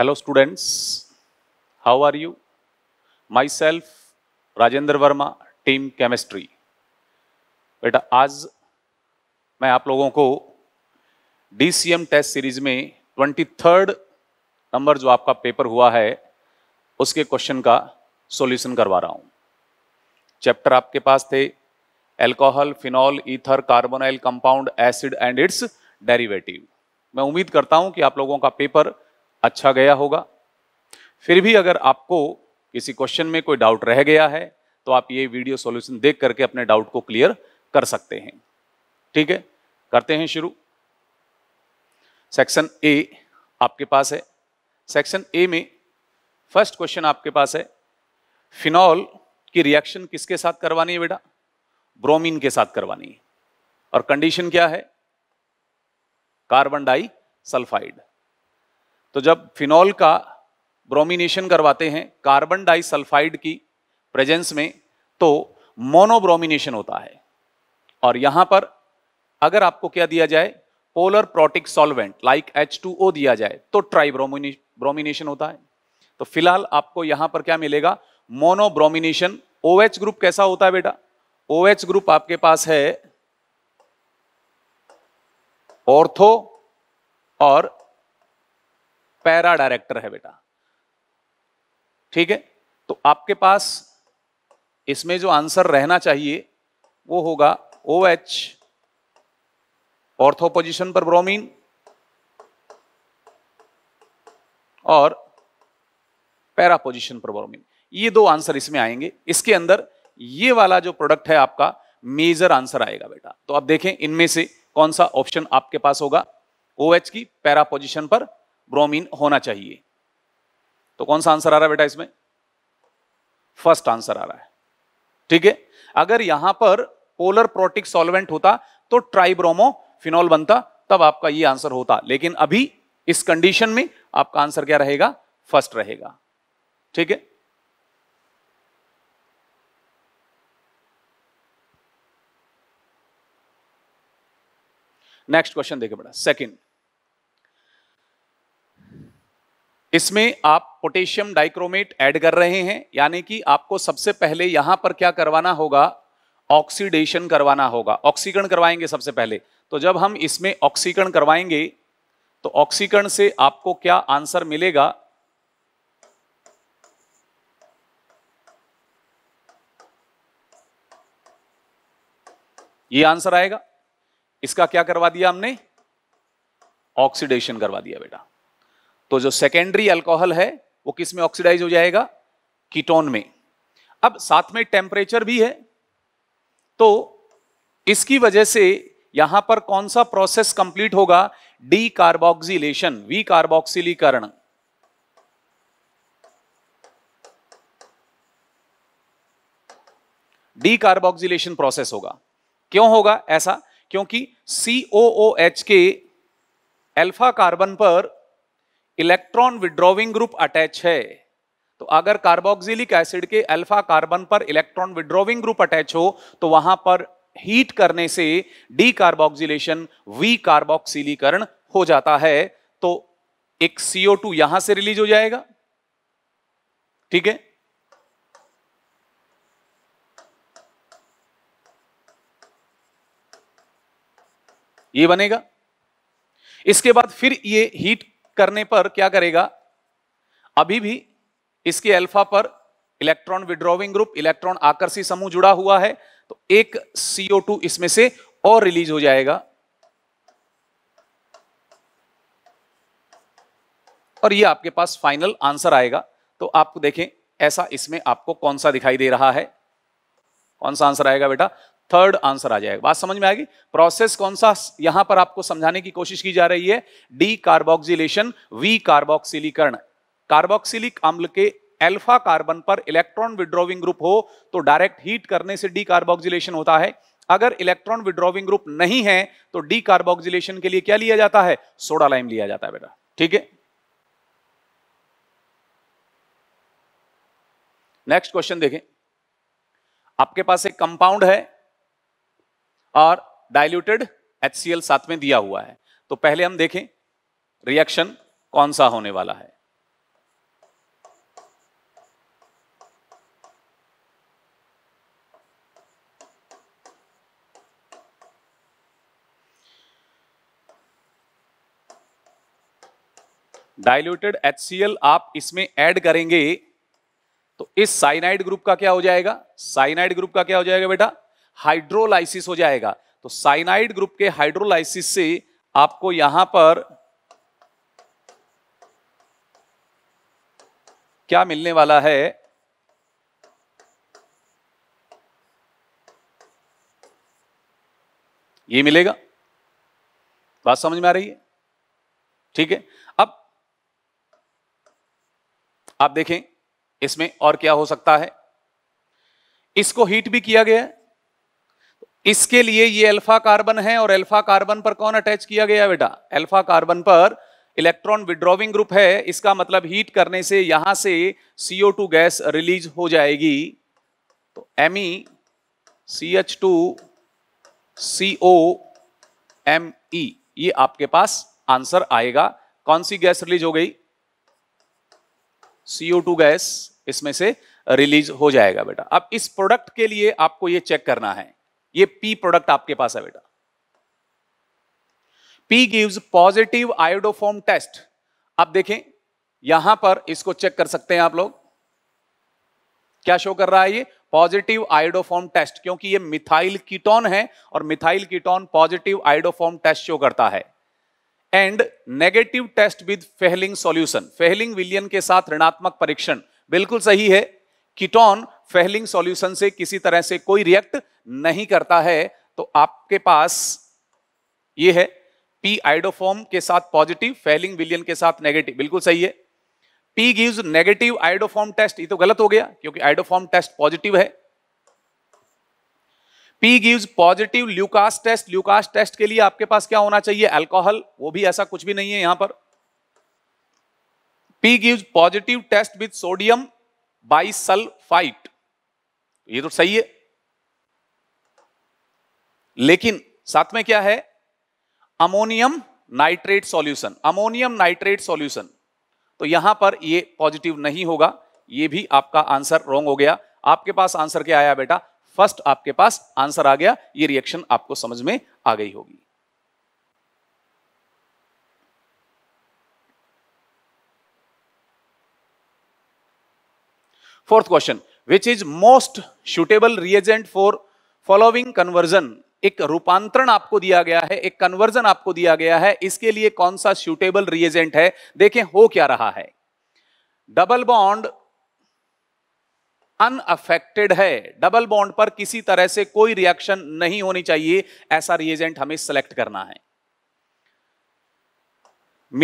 Hello students how are you myself Rajendra Verma team chemistry बेटा आज मैं आप लोगों को D C M test series में ट्वेंटी थर्ड नंबर जो आपका पेपर हुआ है उसके क्वेश्चन का सोल्यूशन करवा रहा हूँ चैप्टर आपके पास थे alcohol phenol ether carbonyl compound acid and its derivative मैं उम्मीद करता हूँ कि आप लोगों का पेपर अच्छा गया होगा फिर भी अगर आपको किसी क्वेश्चन में कोई डाउट रह गया है तो आप ये वीडियो सॉल्यूशन देख करके अपने डाउट को क्लियर कर सकते हैं ठीक है करते हैं शुरू सेक्शन ए आपके पास है सेक्शन ए में फर्स्ट क्वेश्चन आपके पास है फिनॉल की रिएक्शन किसके साथ करवानी है बेटा ब्रोमीन के साथ करवानी है और कंडीशन क्या है कार्बन डाई सल्फाइड तो जब फिनॉल का ब्रोमिनेशन करवाते हैं कार्बन डाइसल्फाइड की प्रेजेंस में तो मोनोब्रोमिनेशन होता है और यहां पर अगर आपको क्या दिया जाए polar protic solvent like H दिया जाए तो ब्रोमिनेशन होता है तो फिलहाल आपको यहां पर क्या मिलेगा मोनोब्रोमिनेशन ओ OH ग्रुप कैसा होता है बेटा ओ OH ग्रुप आपके पास है ऑर्थो और पैरा डायरेक्टर है बेटा ठीक है तो आपके पास इसमें जो आंसर रहना चाहिए वो होगा ओ एच ऑर्थो पोजिशन पर ब्रोमीन और पैरा पोजिशन पर ब्रोमीन ये दो आंसर इसमें आएंगे इसके अंदर ये वाला जो प्रोडक्ट है आपका मेजर आंसर आएगा बेटा तो आप देखें इनमें से कौन सा ऑप्शन आपके पास होगा ओ OH की पैरा पोजिशन पर ब्रोमीन होना चाहिए तो कौन सा आंसर आ रहा है बेटा इसमें फर्स्ट आंसर आ रहा है ठीक है अगर यहां पर पोलर प्रोटिक सॉल्वेंट होता तो ट्राइब्रोमो फिनॉल बनता तब आपका ये आंसर होता लेकिन अभी इस कंडीशन में आपका आंसर क्या रहेगा फर्स्ट रहेगा ठीक है नेक्स्ट क्वेश्चन देखे बेटा सेकंड इसमें आप पोटेशियम डाइक्रोमेट ऐड कर रहे हैं यानी कि आपको सबसे पहले यहां पर क्या करवाना होगा ऑक्सीडेशन करवाना होगा ऑक्सीकरण करवाएंगे सबसे पहले तो जब हम इसमें ऑक्सीकरण करवाएंगे तो ऑक्सीकरण से आपको क्या आंसर मिलेगा ये आंसर आएगा इसका क्या करवा दिया हमने ऑक्सीडेशन करवा दिया बेटा तो जो सेकेंडरी अल्कोहल है वो किस में ऑक्सीडाइज हो जाएगा कीटोन में अब साथ में टेम्परेचर भी है तो इसकी वजह से यहां पर कौन सा प्रोसेस कंप्लीट होगा डी कार्बोक्सिलेशन वी कार्बोक्सिलीकरण डी कार्बोक्सिलेशन प्रोसेस होगा क्यों होगा ऐसा क्योंकि सीओओ एच के एल्फा कार्बन पर इलेक्ट्रॉन विड्रॉविंग ग्रुप अटैच है तो अगर कार्बोक्सिलिक एसिड के अल्फा कार्बन पर इलेक्ट्रॉन विड्रॉविंग ग्रुप अटैच हो तो वहां पर हीट करने से डी कार्बोक्सिलेशन वी कार्बोक्सिलीकरण हो जाता है तो एक सीओ टू यहां से रिलीज हो जाएगा ठीक है ये बनेगा इसके बाद फिर ये हीट करने पर क्या करेगा अभी भी इसके अल्फा पर इलेक्ट्रॉन विड्रॉविंग ग्रुप इलेक्ट्रॉन आकर्षी समूह जुड़ा हुआ है तो एक CO2 इसमें से और रिलीज हो जाएगा और ये आपके पास फाइनल आंसर आएगा तो आप देखें ऐसा इसमें आपको कौन सा दिखाई दे रहा है कौन सा आंसर आएगा बेटा थर्ड आंसर आ जाएगा बात समझ में आएगी प्रोसेस कौन सा यहां पर आपको समझाने की कोशिश की जा रही है डी कार्बोक्सिलेशन वी कार्बोक्सिलीकरण कार्बोक्सिलिक अम्ल के एल्फा कार्बन पर इलेक्ट्रॉन विड्रॉविंग ग्रुप हो तो डायरेक्ट हीट करने से डी कार्बोक्सिलेशन होता है अगर इलेक्ट्रॉन विड्रॉविंग ग्रुप नहीं है तो डी कार्बोक्सिलेशन के लिए क्या लिया जाता है सोडा लाइम लिया जाता है बेटा ठीक है नेक्स्ट क्वेश्चन देखें आपके पास एक कंपाउंड है और डाइल्यूटेड एच साथ में दिया हुआ है तो पहले हम देखें रिएक्शन कौन सा होने वाला है डाइल्यूटेड HCl आप इसमें ऐड करेंगे तो इस साइनाइड ग्रुप का क्या हो जाएगा साइनाइड ग्रुप का क्या हो जाएगा बेटा हाइड्रोलाइसिस हो जाएगा तो साइनाइड ग्रुप के हाइड्रोलाइसिस से आपको यहां पर क्या मिलने वाला है ये मिलेगा बात समझ में आ रही है ठीक है अब आप देखें इसमें और क्या हो सकता है इसको हीट भी किया गया है इसके लिए ये अल्फा कार्बन है और अल्फा कार्बन पर कौन अटैच किया गया बेटा अल्फा कार्बन पर इलेक्ट्रॉन विड्रॉविंग ग्रुप है इसका मतलब हीट करने से यहां से CO2 गैस रिलीज हो जाएगी तो M C H two C O M E ये आपके पास आंसर आएगा कौन सी गैस रिलीज हो गई CO2 गैस इसमें से रिलीज हो जाएगा बेटा अब इस प्रोडक्ट के लिए आपको ये चेक करना है ये पी प्रोडक्ट आपके पास है बेटा P gives positive iodoform test आप देखें यहां पर इसको चेक कर सकते हैं आप लोग क्या शो कर रहा है ये पॉजिटिव आयोडोफॉर्म टेस्ट क्योंकि ये मिथाइल कीटोन है और methyl ketone positive iodoform test show करता है and negative test with Fehling solution Fehling विलियन के साथ ऋणात्मक परीक्षण बिल्कुल सही है कीटोन फेहलिंग सॉल्यूशन से किसी तरह से कोई रिएक्ट नहीं करता है तो आपके पास ये है पी आइडोफॉर्म के साथ पॉजिटिव फेलिंग विलियन के साथ नेगेटिव बिल्कुल सही है P gives negative iodoform test ये तो गलत हो गया क्योंकि आइडोफॉर्म टेस्ट पॉजिटिव है P gives positive Lucas test Lucas test के लिए आपके पास क्या होना चाहिए एल्कोहल वो भी ऐसा कुछ भी नहीं है यहां पर P gives positive test with sodium bisulphite ये तो सही है लेकिन साथ में क्या है ammonium nitrate solution ammonium nitrate solution तो यहां पर ये पॉजिटिव नहीं होगा ये भी आपका आंसर रॉन्ग हो गया आपके पास आंसर क्या आया बेटा फर्स्ट आपके पास आंसर आ गया ये रिएक्शन आपको समझ में आ गई होगी fourth question which is most suitable reagent for following conversion एक रूपांतरण आपको दिया गया है एक कन्वर्जन आपको दिया गया है इसके लिए कौन सा सुटेबल रिएजेंट है देखें हो क्या रहा है डबल बॉन्ड अनअफेक्टेड है डबल बॉन्ड पर किसी तरह से कोई रिएक्शन नहीं होनी चाहिए ऐसा रिएजेंट हमें सेलेक्ट करना है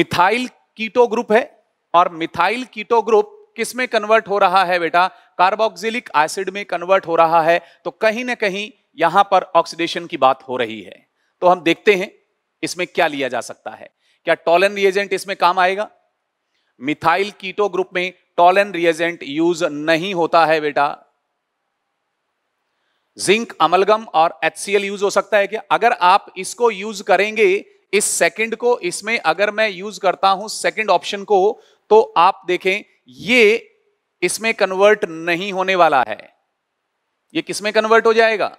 मिथाइल कीटो ग्रुप है और मिथाइल कीटो ग्रुप किस में कन्वर्ट हो रहा है बेटा कार्बोक्सिलिक एसिड में कन्वर्ट हो रहा है तो कहीं ना कहीं यहां पर ऑक्सीडेशन की बात हो रही है तो हम देखते हैं इसमें क्या लिया जा सकता है क्या टॉलन रिएजेंट इसमें काम आएगा मिथाइल कीटो ग्रुप में टॉलन रिएजेंट यूज नहीं होता है बेटा जिंक अमलगम और एच यूज हो सकता है क्या अगर आप इसको यूज करेंगे इस सेकंड को इसमें अगर मैं यूज करता हूं सेकंड ऑप्शन को तो आप देखें ये इसमें कन्वर्ट नहीं होने वाला है ये किसमें कन्वर्ट हो जाएगा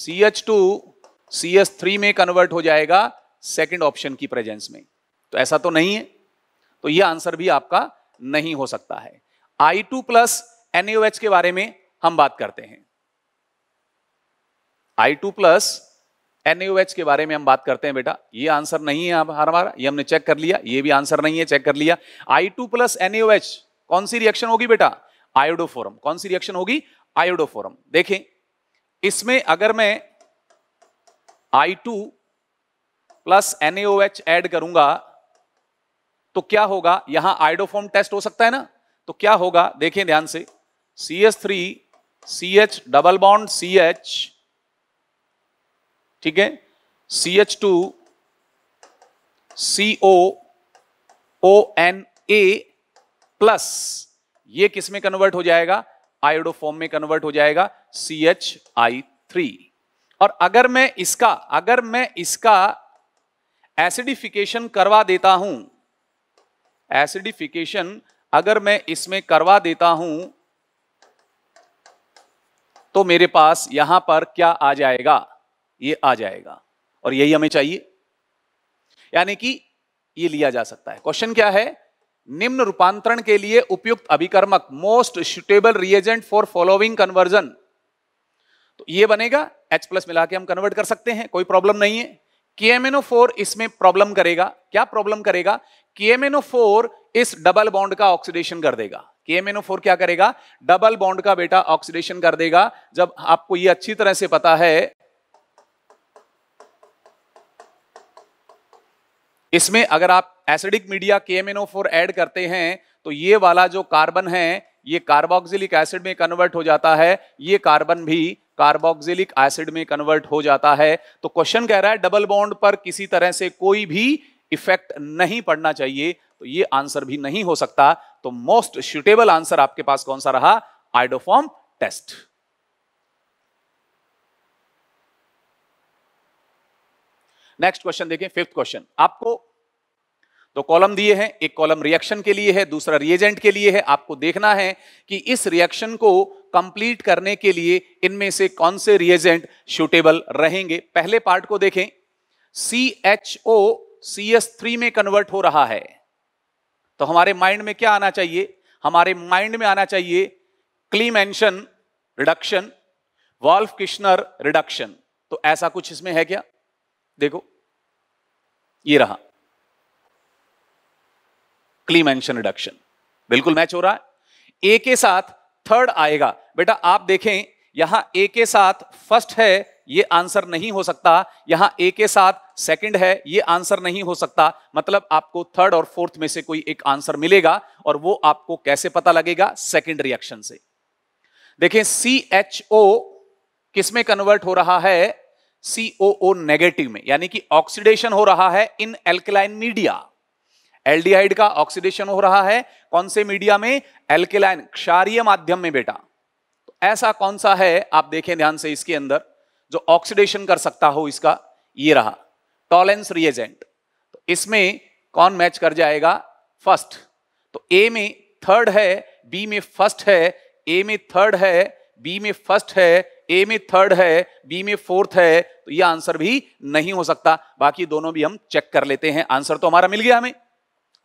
C H two C S three में कन्वर्ट हो जाएगा सेकेंड ऑप्शन की प्रेजेंस में तो ऐसा तो नहीं है तो यह आंसर भी आपका नहीं हो सकता है आई टू प्लस एनएच के बारे में हम बात करते हैं आई टू प्लस एन के बारे में हम बात करते हैं बेटा ये आंसर नहीं है हमारा ये हमने चेक कर लिया ये भी आंसर नहीं है चेक कर लिया आई टू प्लस एन कौन सी रिएक्शन होगी बेटा आयोडोफोरम कौन सी रिएक्शन होगी आयोडोफोरम देखें इसमें अगर मैं I two plus N H add करूंगा तो क्या होगा यहां आयोडोफॉर्म टेस्ट हो सकता है ना तो क्या होगा देखें ध्यान से C S three C H double bond C H ठीक है C H two C O O N A plus ये किस में कन्वर्ट हो जाएगा आयोडोफॉर्म में कन्वर्ट हो जाएगा सी एच आई थ्री और अगर मैं इसका अगर मैं इसका एसिडिफिकेशन करवा देता हूं एसिडिफिकेशन अगर मैं इसमें करवा देता हूं तो मेरे पास यहां पर क्या आ जाएगा ये आ जाएगा और यही हमें चाहिए यानी कि ये लिया जा सकता है क्वेश्चन क्या है निम्न रूपांतरण के लिए उपयुक्त अभिकर्मक most suitable reagent for following conversion तो ये बनेगा H प्लस मिला के हम कन्वर्ट कर सकते हैं कोई प्रॉब्लम नहीं है KMNO4 इसमें प्रॉब्लम करेगा क्या प्रॉब्लम करेगा KMNO4 इस डबल बॉन्ड का ऑक्सीडेशन कर देगा KMNO4 क्या करेगा डबल बॉन्ड का बेटा ऑक्सीडेशन कर देगा जब आपको ये अच्छी तरह से पता है इसमें अगर आप एसिडिक मीडिया के एम ऐड करते हैं तो ये वाला जो कार्बन है ये कार्बोक्सिलिक एसिड में कन्वर्ट हो जाता है ये कार्बन भी कार्बोक्सिलिक एसिड में कन्वर्ट हो जाता है तो क्वेश्चन कह रहा है डबल बॉन्ड पर किसी तरह से कोई भी इफेक्ट नहीं पड़ना चाहिए तो ये आंसर भी नहीं हो सकता तो मोस्ट सुटेबल आंसर आपके पास कौन सा रहा आइडोफॉर्म टेस्ट नेक्स्ट क्वेश्चन देखें फिफ्थ क्वेश्चन आपको दो कॉलम दिए हैं एक कॉलम रिएक्शन के लिए है दूसरा रिएजेंट के लिए है आपको देखना है कि इस रिएक्शन को कंप्लीट करने के लिए इनमें से कौन से रिएजेंट शूटेबल रहेंगे पहले पार्ट को देखें C H O C S three में कन्वर्ट हो रहा है तो हमारे माइंड में क्या आना चाहिए हमारे माइंड में आना चाहिए Clemmensen reduction Wolff Kishner reduction तो ऐसा कुछ इसमें है क्या देखो ये रहा क्लीमेंशन रिडक्शन बिल्कुल मैच हो रहा है ए के साथ थर्ड आएगा बेटा आप देखें यहां ए के साथ फर्स्ट है ये आंसर नहीं हो सकता यहां ए के साथ सेकंड है ये आंसर नहीं हो सकता मतलब आपको थर्ड और फोर्थ में से कोई एक आंसर मिलेगा और वो आपको कैसे पता लगेगा सेकंड रिएक्शन से देखें सी एच ओ किसमें कन्वर्ट हो रहा है सीओओ नेगेटिव में यानी कि ऑक्सीडेशन हो रहा है इन एल्केलाइन मीडिया एल्डिहाइड का ऑक्सीडेशन हो रहा है कौन से मीडिया में एल्केलाइन क्षारीय माध्यम में बेटा तो ऐसा कौन सा है आप देखें ध्यान से इसके अंदर जो ऑक्सीडेशन कर सकता हो इसका ये रहा टॉलेंस रिएजेंट तो इसमें कौन मैच कर जाएगा फर्स्ट तो ए में थर्ड है बी में फर्स्ट है ए में थर्ड है बी में फर्स्ट है ए में थर्ड है बी में फोर्थ है तो ये आंसर भी नहीं हो सकता बाकी दोनों भी हम चेक कर लेते हैं आंसर तो हमारा मिल गया हमें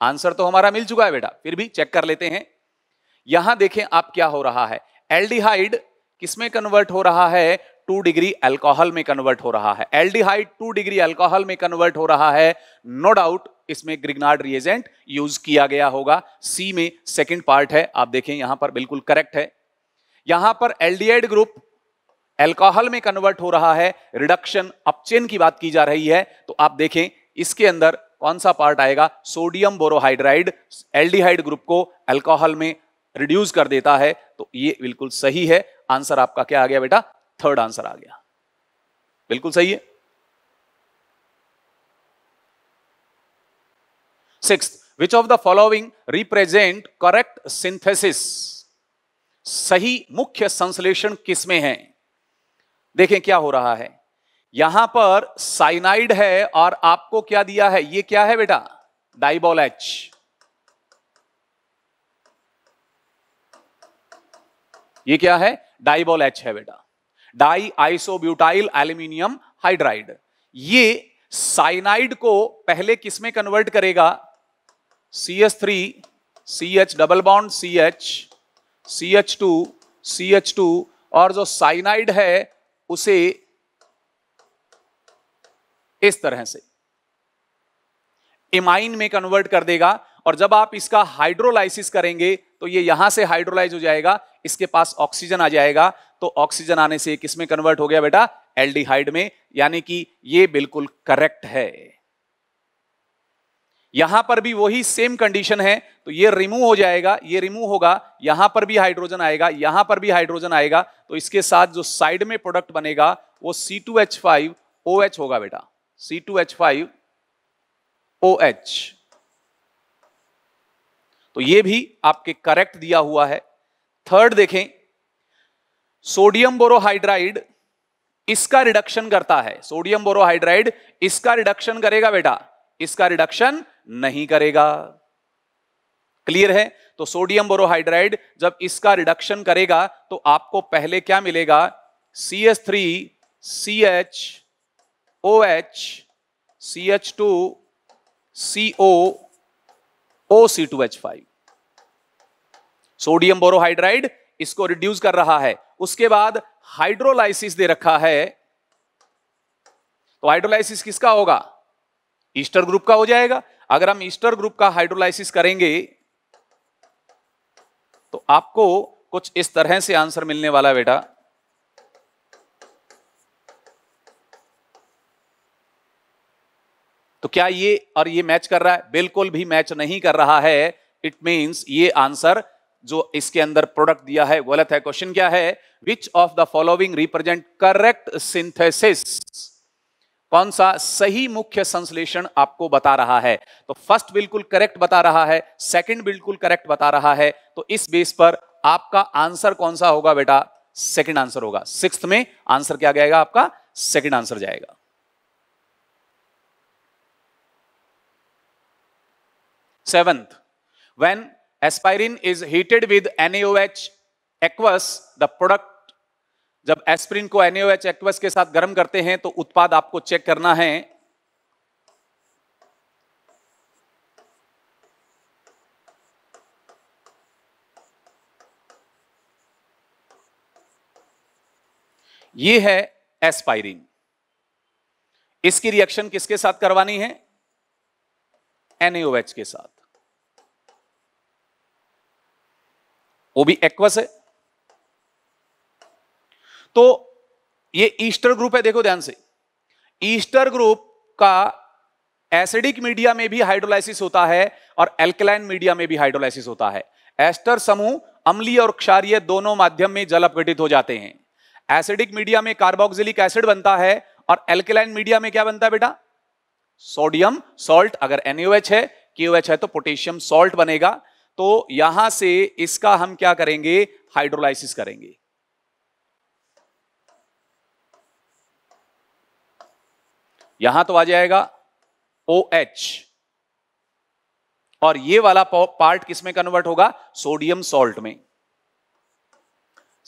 आंसर तो हमारा मिल चुका है बेटा फिर भी चेक कर लेते हैं यहां देखें आप क्या हो रहा है एल्डिहाइड किसमें कन्वर्ट हो रहा है टू डिग्री अल्कोहल में कन्वर्ट हो रहा है एल्डिहाइड टू डिग्री अल्कोहल में कन्वर्ट हो रहा है नो डाउट इसमें ग्रिग्नार्ड रिएजेंट यूज किया गया होगा सी में सेकंड पार्ट है आप देखें यहां पर बिल्कुल करेक्ट है यहां पर एल्डिहाइड ग्रुप एल्कोहल में कन्वर्ट हो रहा है रिडक्शन अपचेन की बात की जा रही है तो आप देखें इसके अंदर कौन सा पार्ट आएगा सोडियम बोरोहाइड्राइड एल्डिहाइड ग्रुप को अल्कोहल में रिड्यूस कर देता है तो ये बिल्कुल सही है आंसर आपका क्या आ गया बेटा थर्ड आंसर आ गया बिल्कुल सही है six which of the following represent correct synthesis सही मुख्य संश्लेषण किसमें है देखें क्या हो रहा है यहां पर साइनाइड है और आपको क्या दिया है ये क्या है बेटा डाइबॉल एच ये क्या है डाइबॉल एच है बेटा डाई आइसोब्यूटाइल एल्यूमिनियम हाइड्राइड ये साइनाइड को पहले किसमें कन्वर्ट करेगा C S three C H double bond C H C H two C H two और जो साइनाइड है उसे इस तरह से इमाइन में कन्वर्ट कर देगा और जब आप इसका हाइड्रोलाइसिस करेंगे तो ये यहां से हाइड्रोलाइज हो जाएगा इसके पास ऑक्सीजन आ जाएगा तो ऑक्सीजन आने से किसमें कन्वर्ट हो गया बेटा एल्डिहाइड में यानी कि ये बिल्कुल करेक्ट है यहां पर भी वही सेम कंडीशन है तो ये रिमूव हो जाएगा ये रिमूव होगा यहां पर भी हाइड्रोजन आएगा यहां पर भी हाइड्रोजन आएगा तो इसके साथ जो साइड में प्रोडक्ट बनेगा वो C two H five O H होगा बेटा C two H five O H तो ये भी आपके करेक्ट दिया हुआ है थर्ड देखें सोडियम बोरोहाइड्राइड इसका रिडक्शन करता है सोडियम बोरोहाइड्राइड इसका रिडक्शन करेगा बेटा इसका रिडक्शन नहीं करेगा क्लियर है तो सोडियम बोरोहाइड्राइड जब इसका रिडक्शन करेगा तो आपको पहले क्या मिलेगा C H three C H O H C H two C O O C two H five sodium borohydride इसको रिड्यूस कर रहा है उसके बाद हाइड्रोलाइसिस दे रखा है तो हाइड्रोलाइसिस किसका होगा ईस्टर ग्रुप का हो जाएगा अगर हम ईस्टर ग्रुप का हाइड्रोलाइसिस करेंगे तो आपको कुछ इस तरह से आंसर मिलने वाला बेटा तो क्या ये और ये मैच कर रहा है बिल्कुल भी मैच नहीं कर रहा है इट मींस ये आंसर जो इसके अंदर प्रोडक्ट दिया है गलत है क्वेश्चन क्या है which of the following represent correct synthesis कौन सा सही मुख्य संश्लेषण आपको बता रहा है तो फर्स्ट बिल्कुल करेक्ट बता रहा है सेकंड बिल्कुल करेक्ट बता रहा है तो इस बेस पर आपका आंसर कौन सा होगा बेटा सेकंड आंसर होगा सिक्स में आंसर क्या जाएगा आपका सेकंड आंसर जाएगा seventh when aspirin is heated with NaOH aqueous the product जब एस्प्रिन को एनएच एक्वस के साथ गर्म करते हैं तो उत्पाद आपको चेक करना है ये है एस्पायरिन इसकी रिएक्शन किसके साथ करवानी है एनएच के साथ वो भी एक्वस है तो ये ईस्टर ग्रुप है देखो ध्यान से ईस्टर ग्रुप का एसिडिक मीडिया में भी हाइड्रोलाइसिस होता है और एल्कलाइन मीडिया में भी हाइड्रोलाइसिस होता है एस्टर समूह अम्लीय और क्षारीय दोनों माध्यम में जल अपघटित हो जाते हैं एसिडिक मीडिया में कार्बोक्सिलिक एसिड बनता है और एल्केलाइन मीडिया में क्या बनता है बेटा सोडियम सॉल्ट अगर NaOH है KOH है तो पोटेशियम सॉल्ट बनेगा तो यहां से इसका हम क्या करेंगे हाइड्रोलाइसिस करेंगे यहां तो आ जाएगा ओ एच और ये वाला पार्ट किसमें कन्वर्ट होगा सोडियम सॉल्ट में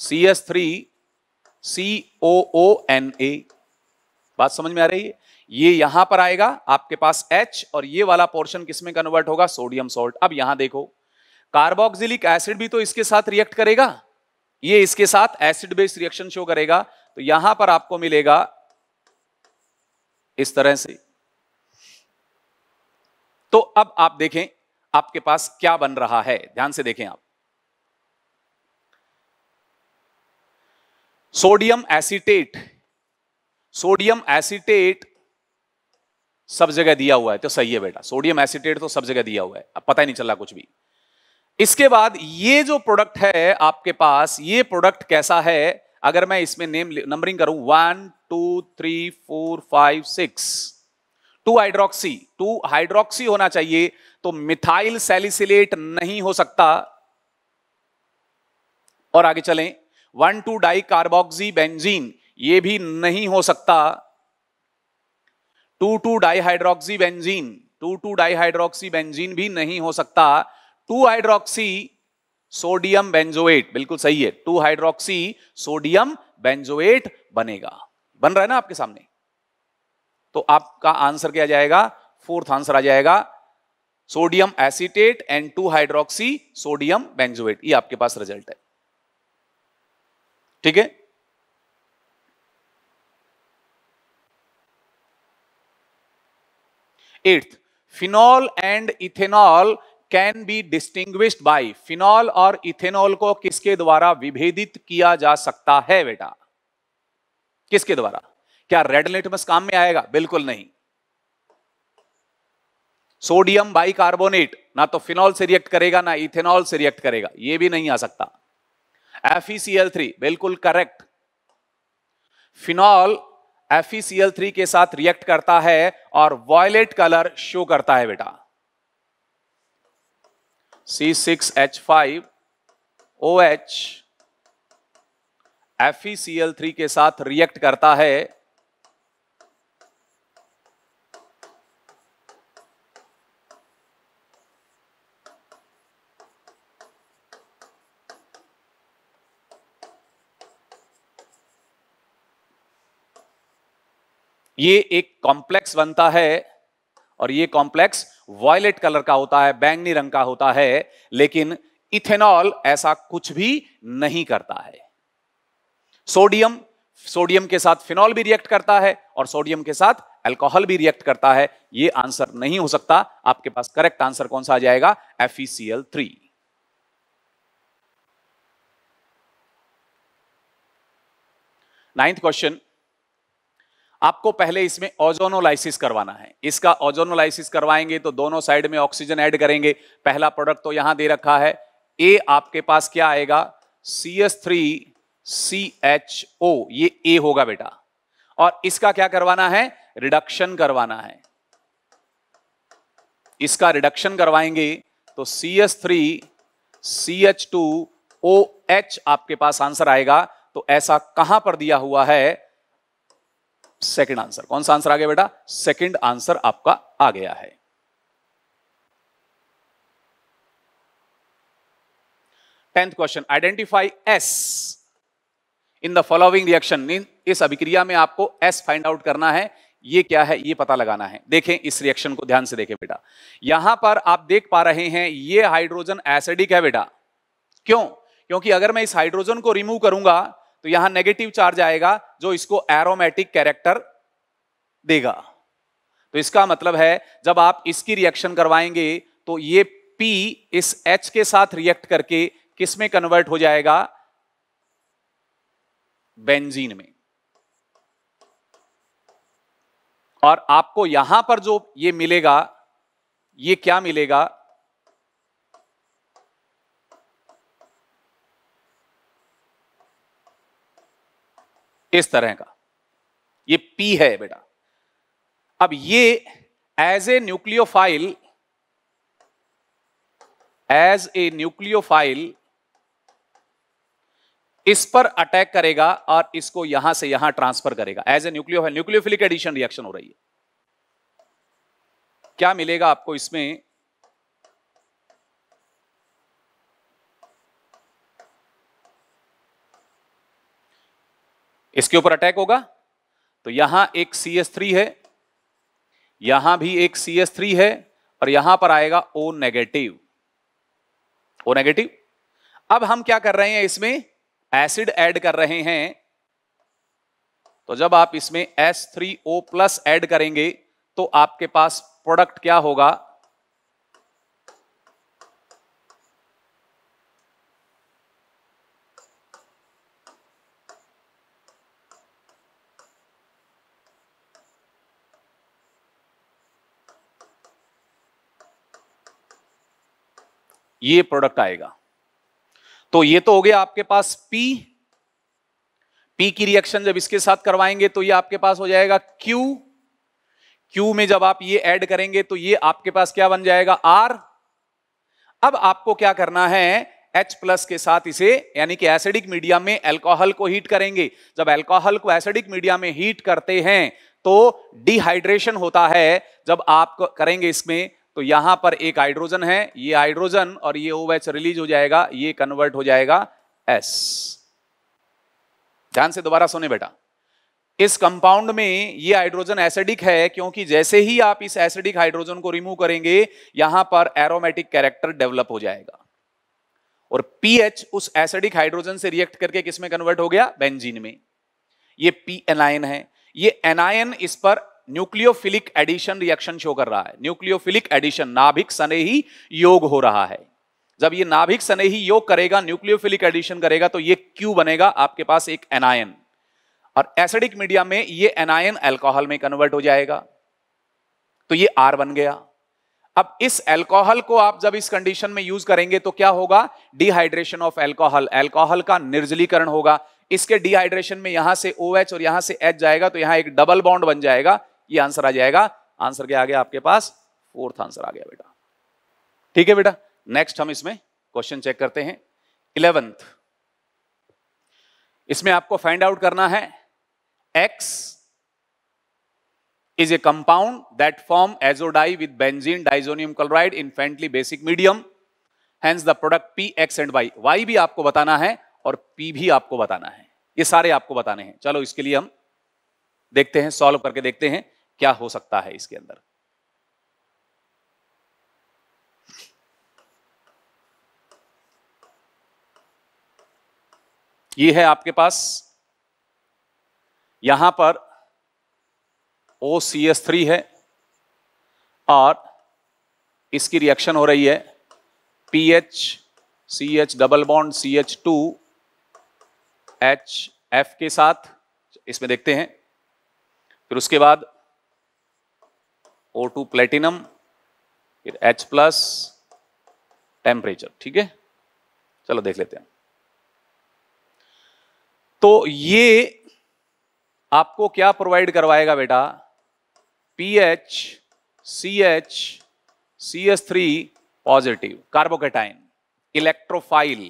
C S three C O O N A बात समझ में आ रही है ये यहां पर आएगा आपके पास एच और ये वाला पोर्शन किसमें कन्वर्ट होगा सोडियम सॉल्ट अब यहां देखो कार्बोक्सिलिक एसिड भी तो इसके साथ रिएक्ट करेगा ये इसके साथ एसिड बेस रिएक्शन शो करेगा तो यहां पर आपको मिलेगा इस तरह से तो अब आप देखें आपके पास क्या बन रहा है ध्यान से देखें आप सोडियम एसिटेट सोडियम एसिटेट सब जगह दिया हुआ है तो सही है बेटा सोडियम एसिटेट तो सब जगह दिया हुआ है अब पता ही नहीं चल रहा कुछ भी इसके बाद ये जो प्रोडक्ट है आपके पास ये प्रोडक्ट कैसा है अगर मैं इसमें नेम नंबरिंग करूं one two three four five six two hydroxy two hydroxy होना चाहिए तो मिथाइल सेलिसिलेट नहीं हो सकता और आगे चलें one two di carboxy benzene ये भी नहीं हो सकता two two di hydroxy benzene two two hydroxy benzene भी नहीं हो सकता टू हाइड्रोक्सी सोडियम बेंजोएट बिल्कुल सही है टू हाइड्रोक्सी सोडियम बेंजोएट बनेगा बन रहा है ना आपके सामने तो आपका आंसर क्या जाएगा फोर्थ आंसर आ जाएगा sodium acetate and two hydroxy sodium benzoate ये आपके पास रिजल्ट है ठीक है eighth phenol and ethanol can be distinguished by phenol और इथेनॉल को किसके द्वारा विभेदित किया जा सकता है बेटा किसके द्वारा क्या रेड लिटमस काम में आएगा बिल्कुल नहीं सोडियम बाइकार्बोनेट ना तो फिनॉल से रिएक्ट करेगा ना इथेनॉल से रिएक्ट करेगा यह भी नहीं आ सकता थ्री e बिल्कुल करेक्ट फिनॉल थ्री के साथ रिएक्ट करता है और वॉयलेट कलर शो करता है बेटा C six H O H three e के साथ रिएक्ट करता है ये एक कॉम्प्लेक्स बनता है और ये कॉम्प्लेक्स वॉयलेट कलर का होता है बैंगनी रंग का होता है लेकिन इथेनॉल ऐसा कुछ भी नहीं करता है सोडियम सोडियम के साथ फिनॉल भी रिएक्ट करता है और सोडियम के साथ अल्कोहल भी रिएक्ट करता है ये आंसर नहीं हो सकता आपके पास करेक्ट आंसर कौन सा आ जाएगा एफ थ्री नाइन्थ क्वेश्चन आपको पहले इसमें ओजोनोलाइसिस करवाना है इसका ओजोनोलाइसिस करवाएंगे तो दोनों साइड में ऑक्सीजन ऐड करेंगे पहला प्रोडक्ट तो यहां दे रखा है ए आपके पास क्या आएगा C S three C H O ये ए होगा बेटा और इसका क्या करवाना है रिडक्शन करवाना है इसका रिडक्शन करवाएंगे तो C S three C H two O H आपके पास आंसर आएगा तो ऐसा कहां पर दिया हुआ है सेकंड आंसर कौन सा आंसर आ गया बेटा सेकंड आंसर आपका आ गया है tenth question identify S in the following reaction इस अभिक्रिया में आपको एस फाइंड आउट करना है ये क्या है ये पता लगाना है देखें इस रिएक्शन को ध्यान से देखें बेटा यहां पर आप देख पा रहे हैं ये हाइड्रोजन एसिडिक है बेटा क्यों क्योंकि अगर मैं इस हाइड्रोजन को रिमूव करूंगा तो यहां नेगेटिव चार्ज आएगा जो इसको एरोमेटिक कैरेक्टर देगा तो इसका मतलब है जब आप इसकी रिएक्शन करवाएंगे तो ये पी इस एच के साथ रिएक्ट करके किसमें कन्वर्ट हो जाएगा बेंजीन में और आपको यहां पर जो ये मिलेगा ये क्या मिलेगा इस तरह का ये पी है बेटा अब ये as a nucleophile as a nucleophile इस पर अटैक करेगा और इसको यहां से यहां ट्रांसफर करेगा as a nucleo nucleophilic addition reaction हो रही है क्या मिलेगा आपको इसमें इसके ऊपर अटैक होगा तो यहां एक सी एस थ्री है यहां भी एक सी एस थ्री है और यहां पर आएगा ओ नेगेटिव ओ नेगेटिव अब हम क्या कर रहे हैं इसमें एसिड ऐड कर रहे हैं तो जब आप इसमें S three O plus add करेंगे तो आपके पास प्रोडक्ट क्या होगा ये प्रोडक्ट आएगा तो ये तो हो गया आपके पास P P की रिएक्शन जब इसके साथ करवाएंगे तो ये आपके पास हो जाएगा Q Q में जब आप ये ऐड करेंगे तो ये आपके पास क्या बन जाएगा R अब आपको क्या करना है H प्लस के साथ इसे यानी कि एसिडिक मीडिया में एल्कोहल को हीट करेंगे जब एल्कोहल को एसिडिक मीडिया में हीट करते हैं तो डिहाइड्रेशन होता है जब आप करेंगे इसमें तो यहां पर एक हाइड्रोजन है ये हाइड्रोजन और ये ओवैच रिलीज हो जाएगा ये कन्वर्ट हो जाएगा एस ध्यान से दोबारा सुने बेटा इस कंपाउंड में ये हाइड्रोजन एसिडिक है क्योंकि जैसे ही आप इस एसिडिक हाइड्रोजन को रिमूव करेंगे यहां पर एरोमेटिक कैरेक्टर डेवलप हो जाएगा और पीएच उस एसिडिक हाइड्रोजन से रिएक्ट करके किसमें कन्वर्ट हो गया बेंजीन में ये पी एनायन है ये एनायन इस पर न्यूक्लियोफिलिक एडिशन रिएक्शन शो कर रहा है न्यूक्लियोफिलिक एडिशन नाभिक सने ही योग हो रहा है जब ये नाभिक सने ही योग करेगा न्यूक्लियोफिलिक एडिशन करेगा तो ये क्यू बनेगा आपके पास एक एनायन और एसिडिक मीडिया में ये एनायन एल्कोहल में कन्वर्ट हो जाएगा तो ये आर बन गया अब इस एल्कोहल को आप जब इस कंडीशन में यूज करेंगे तो क्या होगा डिहाइड्रेशन ऑफ एल्कोहल एल्कोहल का निर्जलीकरण होगा इसके डिहाइड्रेशन में यहां से ओ OH और यहां से एच जाएगा तो यहां एक डबल बॉन्ड बन जाएगा ये आंसर आ जाएगा आंसर क्या आ गया आपके पास फोर्थ आंसर आ गया बेटा ठीक है बेटा नेक्स्ट हम इसमें क्वेश्चन चेक करते हैं इलेवेंथ इसमें आपको फाइंड आउट करना है X is a compound that form azo dye with benzene diazonium chloride in faintly basic medium hence the product P X and Y Y भी आपको बताना है और पी भी आपको बताना है ये सारे आपको बताने हैं चलो इसके लिए हम देखते हैं सॉल्व करके देखते हैं क्या हो सकता है इसके अंदर ये है आपके पास यहां पर ओ सी एस थ्री है और इसकी रिएक्शन हो रही है P H C H double bond C H two H F के साथ इसमें देखते हैं फिर उसके बाद ओ टू प्लेटिनम फिर एच प्लस टेम्परेचर ठीक है चलो देख लेते हैं तो ये आपको क्या प्रोवाइड करवाएगा बेटा P H C H C S three positive carbocation electrophile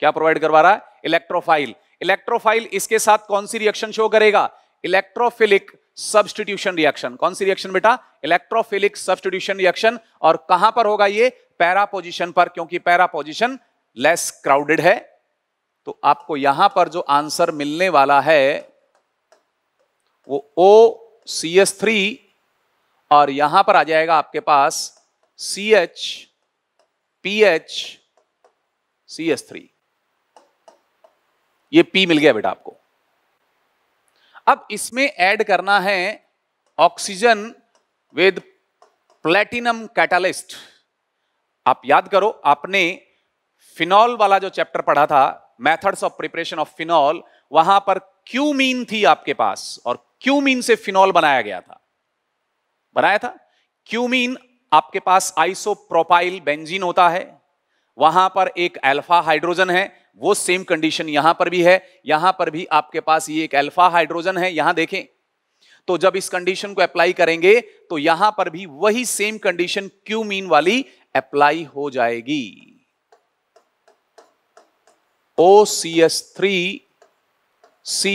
क्या प्रोवाइड करवा रहा है इलेक्ट्रोफाइल इलेक्ट्रोफाइल इसके साथ कौन सी रिएक्शन शो करेगा इलेक्ट्रोफिलिक सब्सटीट्यूशन रिएक्शन कौन सी रिएक्शन बेटा इलेक्ट्रोफिलिक सब्सटीट्यूशन रिएक्शन और कहां पर होगा ये पैरा पोजिशन पर क्योंकि पैरा पोजिशन लेस क्राउडेड है तो आपको यहां पर जो आंसर मिलने वाला है वो ओ सी एस थ्री और यहां पर आ जाएगा आपके पास C H P H C S three ये पी मिल गया बेटा आपको अब इसमें ऐड करना है ऑक्सीजन विद प्लेटिनम कैटालिस्ट आप याद करो आपने फिनॉल वाला जो चैप्टर पढ़ा था methods of preparation of phenol वहां पर क्यूमीन थी आपके पास और क्यूमीन से फिनॉल बनाया गया था बनाया था क्यूमीन आपके पास आइसोप्रोपाइल बेंजीन होता है वहां पर एक अल्फा हाइड्रोजन है वो सेम कंडीशन यहां पर भी है यहां पर भी आपके पास ये एक अल्फा हाइड्रोजन है यहां देखें तो जब इस कंडीशन को अप्लाई करेंगे तो यहां पर भी वही सेम कंडीशन क्यू मीन वाली अप्लाई हो जाएगी O C S three C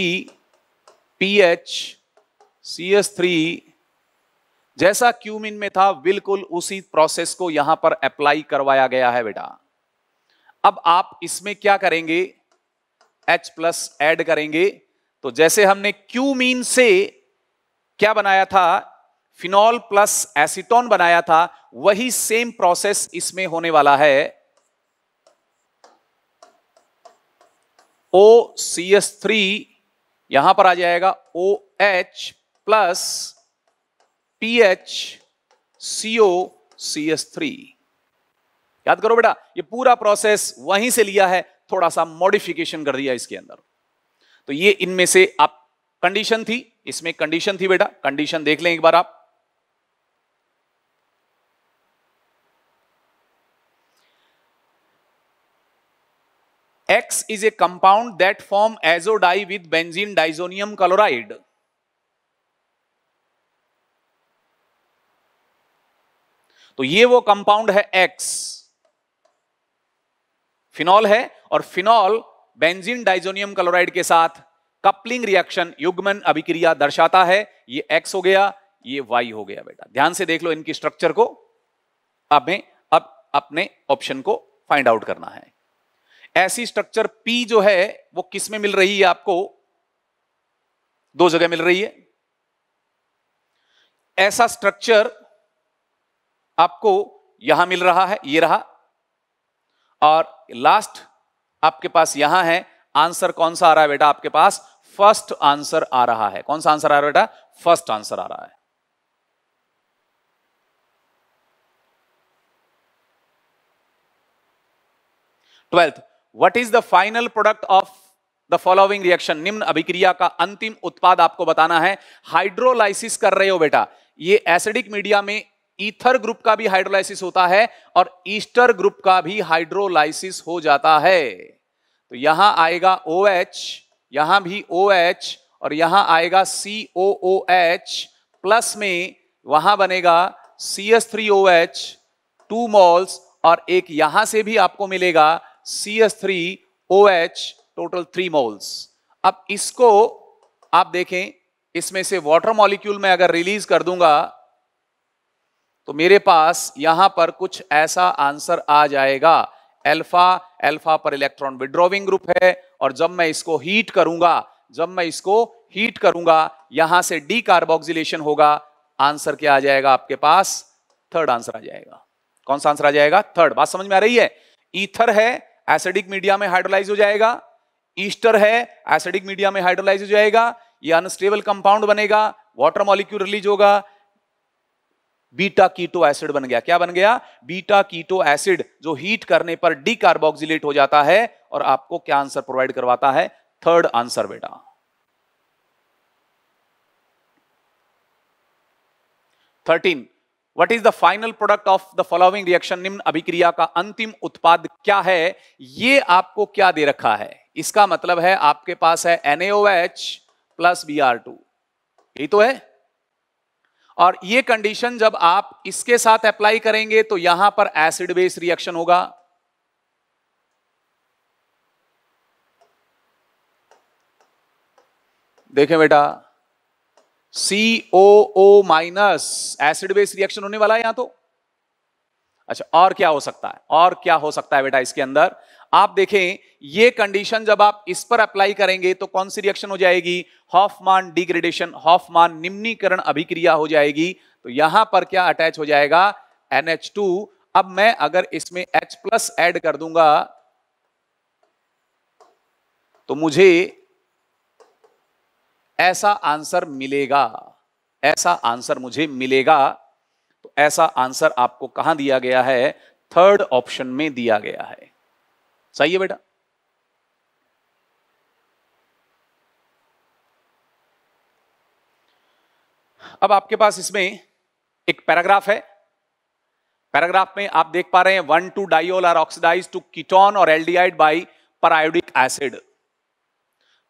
P H C S three जैसा क्यूमिन में था बिल्कुल उसी प्रोसेस को यहां पर अप्लाई करवाया गया है बेटा अब आप इसमें क्या करेंगे H प्लस एड करेंगे तो जैसे हमने क्यू मीन से क्या बनाया था फिनॉल प्लस एसिटोन बनाया था वही सेम प्रोसेस इसमें होने वाला है ओ सी एस थ्री यहां पर आ जाएगा O H plus P H C O C S three याद करो बेटा ये पूरा प्रोसेस वहीं से लिया है थोड़ा सा मॉडिफिकेशन कर दिया इसके अंदर तो ये इनमें से आप कंडीशन थी इसमें कंडीशन थी बेटा कंडीशन देख लें एक बार आप X is a compound that form azo dye with benzene disonium chloride. तो ये वो कंपाउंड है X फिनॉल है और फिनॉल बेंजीन डाइजोनियम क्लोराइड के साथ कपलिंग रिएक्शन युग्मन अभिक्रिया दर्शाता है ये एक्स हो गया ये वाई हो गया बेटा ध्यान से देख लो इनकी स्ट्रक्चर को हमें अब अपने ऑप्शन को फाइंड आउट करना है ऐसी स्ट्रक्चर पी जो है वो किस में मिल रही है आपको दो जगह मिल रही है ऐसा स्ट्रक्चर आपको यहां मिल रहा है ये रहा और लास्ट आपके पास यहां है आंसर कौन सा आ रहा है बेटा आपके पास फर्स्ट आंसर आ रहा है कौन सा आंसर आ रहा है बेटा फर्स्ट आंसर आ रहा है twelfth what is the final product of the following reaction निम्न अभिक्रिया का अंतिम उत्पाद आपको बताना है हाइड्रोलाइसिस कर रहे हो बेटा ये एसिडिक मीडिया में ईथर ग्रुप का भी हाइड्रोलाइसिस होता है और ईस्टर ग्रुप का भी हाइड्रोलाइसिस हो जाता है तो यहां आएगा ओ OH, यहां भी ओ OH, और यहां आएगा सी ओ ओ एच प्लस में वहां बनेगा C S three O H two moles और एक यहां से भी आपको मिलेगा C S three O H total three moles अब इसको आप देखें इसमें से वाटर मॉलिक्यूल में अगर रिलीज कर दूंगा तो मेरे पास यहां पर कुछ ऐसा आंसर आ जाएगा अल्फा अल्फा पर इलेक्ट्रॉन विड्रॉविंग ग्रुप है और जब मैं इसको हीट करूंगा जब मैं इसको हीट करूंगा यहां से डी कार्बोक्सिलेशन होगा आंसर क्या आ जाएगा आपके पास थर्ड आंसर आ जाएगा कौन सा आंसर आ जाएगा थर्ड बात समझ में आ रही है ईथर है एसिडिक मीडिया में हाइड्रोलाइज हो जाएगा ईस्टर है एसिडिक मीडिया में हाइड्रोलाइज हो जाएगा यह अनस्टेबल कंपाउंड बनेगा वाटर मॉलिक्यूल रिलीज होगा बीटा कीटो एसिड बन गया क्या बन गया बीटा कीटो एसिड जो हीट करने पर डीकार्बोक्सिलेट हो जाता है और आपको क्या आंसर प्रोवाइड करवाता है थर्ड आंसर बेटा thirteen what is the final product of the following reaction निम्न अभिक्रिया का अंतिम उत्पाद क्या है ये आपको क्या दे रखा है इसका मतलब है आपके पास है H plus B R two यही तो है और ये कंडीशन जब आप इसके साथ अप्लाई करेंगे तो यहां पर एसिड बेस रिएक्शन होगा देखें बेटा C O O minus acid base reaction होने वाला है यहां तो अच्छा और क्या हो सकता है और क्या हो सकता है बेटा इसके अंदर आप देखें ये कंडीशन जब आप इस पर अप्लाई करेंगे तो कौन सी रिएक्शन हो जाएगी हॉफमान डिग्रेडेशन हॉफमान निम्नीकरण अभिक्रिया हो जाएगी तो यहां पर क्या अटैच हो जाएगा NH2 अब मैं अगर इसमें H प्लस एड कर दूंगा तो मुझे ऐसा आंसर मिलेगा ऐसा आंसर मुझे मिलेगा तो ऐसा आंसर आपको कहां दिया गया है थर्ड ऑप्शन में दिया गया है सही है बेटा अब आपके पास इसमें एक पैराग्राफ है पैराग्राफ में आप देख पा रहे हैं one two diol are oxidise to ketone और aldehyde by periodic acid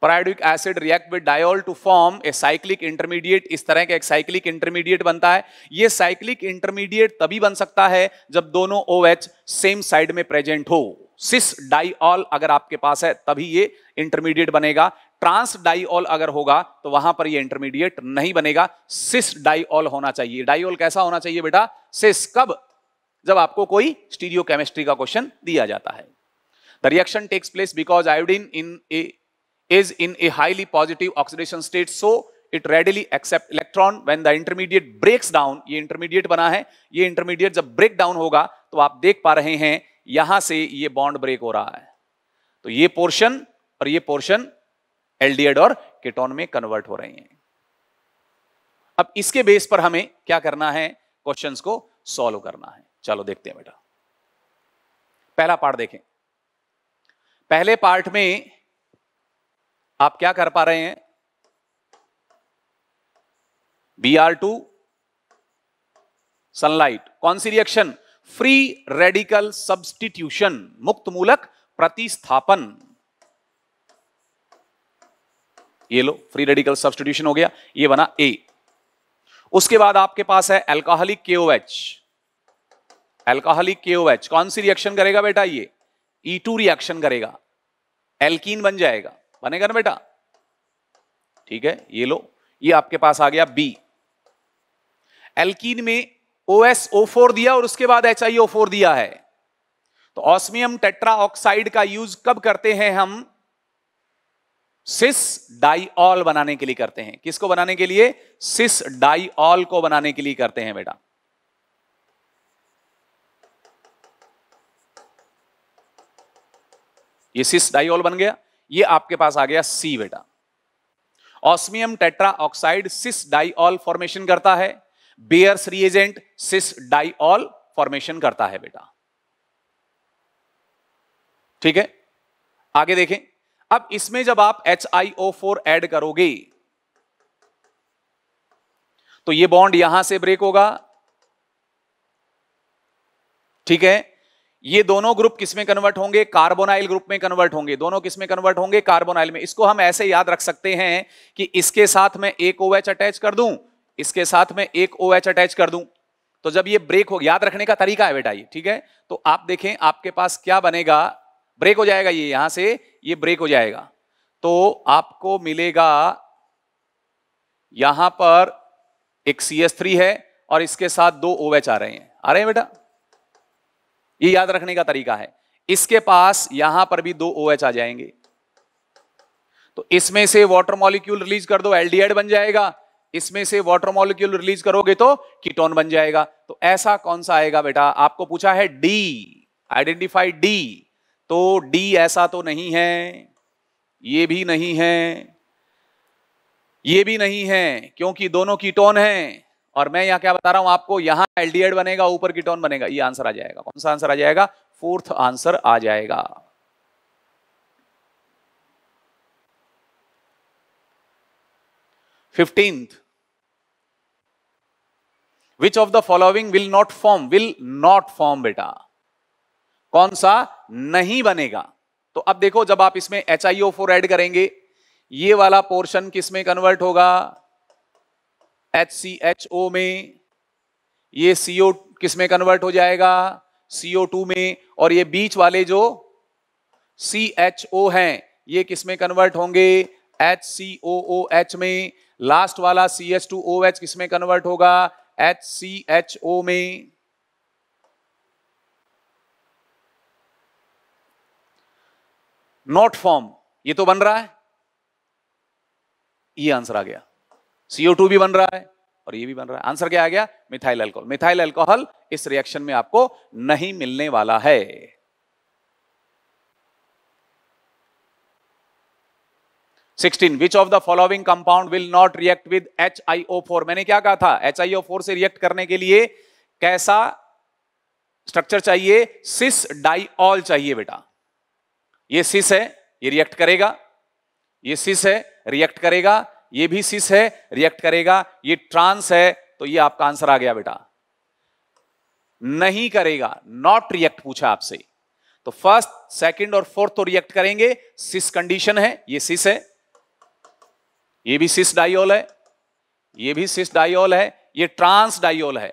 periodic acid react with diol to form a cyclic intermediate इस तरह का एक साइक्लिक इंटरमीडिएट बनता है यह साइक्लिक इंटरमीडिएट तभी बन सकता है जब दोनों ओ OH सेम साइड में प्रेजेंट हो सिस डाईऑल अगर आपके पास है तभी ये इंटरमीडिएट बनेगा ट्रांस डाईऑल अगर होगा तो वहां पर ये इंटरमीडिएट नहीं बनेगा सिस डाईऑल होना चाहिए डाईऑल कैसा होना चाहिए बेटा सिस कब जब आपको कोई स्टीरियो केमिस्ट्री का क्वेश्चन दिया जाता है the reaction takes place because iodine in a is in a highly positive oxidation state so it readily accept electron when the intermediate breaks down ये इंटरमीडिएट बना है ये इंटरमीडिएट जब ब्रेक डाउन होगा तो आप देख पा रहे हैं यहां से ये बॉन्ड ब्रेक हो रहा है तो ये पोर्शन और ये पोर्शन एलडीएड और केटोन में कन्वर्ट हो रहे हैं अब इसके बेस पर हमें क्या करना है क्वेश्चंस को सॉल्व करना है चलो देखते हैं बेटा पहला पार्ट देखें पहले पार्ट में आप क्या कर पा रहे हैं बी आर टू सनलाइट कौन सी रिएक्शन फ्री रेडिकल सब्स्टिट्यूशन मुक्त मूलक प्रतिस्थापन ये लो फ्री रेडिकल सब्स्टिट्यूशन हो गया ये बना ए उसके बाद आपके पास है एल्कोहलिक के ओएच एल्कोहलिक ओएच कौन सी रिएक्शन करेगा बेटा ये ई टू रिएक्शन करेगा एल्कीन बन जाएगा बनेगा ना बेटा ठीक है ये लो ये आपके पास आ गया बी एल्कीन में ओ एस ओ फोर दिया और उसके बाद एच आई ओ फोर दिया है तो ऑस्मियम टेट्रा ऑक्साइड का यूज कब करते हैं हम सिस डाईऑल बनाने के लिए करते हैं किसको बनाने के लिए सिस डाईऑल को बनाने के लिए करते हैं बेटा ये सिस डाईऑल बन गया ये आपके पास आ गया सी बेटा osmium tetra oxide cis diol formation करता है Baeyer's reagent cis diol formation करता है बेटा ठीक है आगे देखें अब इसमें जब आप H I O four add करोगे तो ये बॉन्ड यहां से ब्रेक होगा ठीक है ये दोनों ग्रुप किसमें कन्वर्ट होंगे कार्बोनाइल ग्रुप में कन्वर्ट होंगे दोनों किसमें कन्वर्ट होंगे कार्बोनाइल में इसको हम ऐसे याद रख सकते हैं कि इसके साथ मैं एक ओएच अटैच कर दूं इसके साथ में एक ओ OH अटैच कर दूं तो जब ये ब्रेक हो याद रखने का तरीका है बेटा ये ठीक है तो आप देखें आपके पास क्या बनेगा ब्रेक हो जाएगा ये यहां से ये ब्रेक हो जाएगा तो आपको मिलेगा यहां पर एक थ्री है और इसके साथ दो ओ एच आ रहे हैं आ रहे हैं बेटा ये याद रखने का तरीका है इसके पास यहां पर भी दो ओ एच आ जाएंगे तो इसमें से वाटर मॉलिक्यूल रिलीज कर दो एल्डिहाइड बन जाएगा इसमें से वाटर मॉलिक्यूल रिलीज करोगे तो कीटोन बन जाएगा तो ऐसा कौन सा आएगा बेटा आपको पूछा है डी आइडेंटिफाई डी तो डी ऐसा तो नहीं है ये भी नहीं है ये भी नहीं है क्योंकि दोनों कीटोन हैं और मैं यहां क्या बता रहा हूं आपको यहां एलडीएड बनेगा ऊपर कीटोन बनेगा ये आंसर आ जाएगा कौन सा आंसर आ जाएगा फोर्थ आंसर आ जाएगा fifteenth which of the following will not form will not form बेटा कौन सा नहीं बनेगा तो अब देखो जब आप इसमें H I O four add करेंगे ये वाला पोर्शन किसमें कन्वर्ट होगा एच सी एच ओ में ये सीओ किसमें कन्वर्ट हो जाएगा सीओ टू में और ये बीच वाले जो सी एच ओ है ये किसमें कन्वर्ट होंगे H C O O H में लास्ट वाला C H two O H किसमें कन्वर्ट होगा एच सी एच ओ में नॉट फॉर्म ये तो बन रहा है ये आंसर आ गया सीओ टू भी बन रहा है और ये भी बन रहा है आंसर क्या आ गया मिथाइल अल्कोहल मिथाइल अल्कोहल इस रिएक्शन में आपको नहीं मिलने वाला है 16 which of the following compound will not react with HiO4 मैंने क्या कहा था HiO4 से रिएक्ट करने के लिए कैसा स्ट्रक्चर चाहिए सिस डाइऑल चाहिए बेटा ये सिस है ये रिएक्ट करेगा ये सिस है रिएक्ट करेगा ये भी सिस है रिएक्ट करेगा ये ट्रांस है तो ये आपका आंसर आ गया बेटा नहीं करेगा नॉट रिएक्ट पूछा आपसे तो फर्स्ट सेकंड और फोर्थ तो रिएक्ट करेंगे सिस कंडीशन है ये सिस है ये भी सिस डाइओल है ये भी सिस डाइओल है ये ट्रांस डाइओल है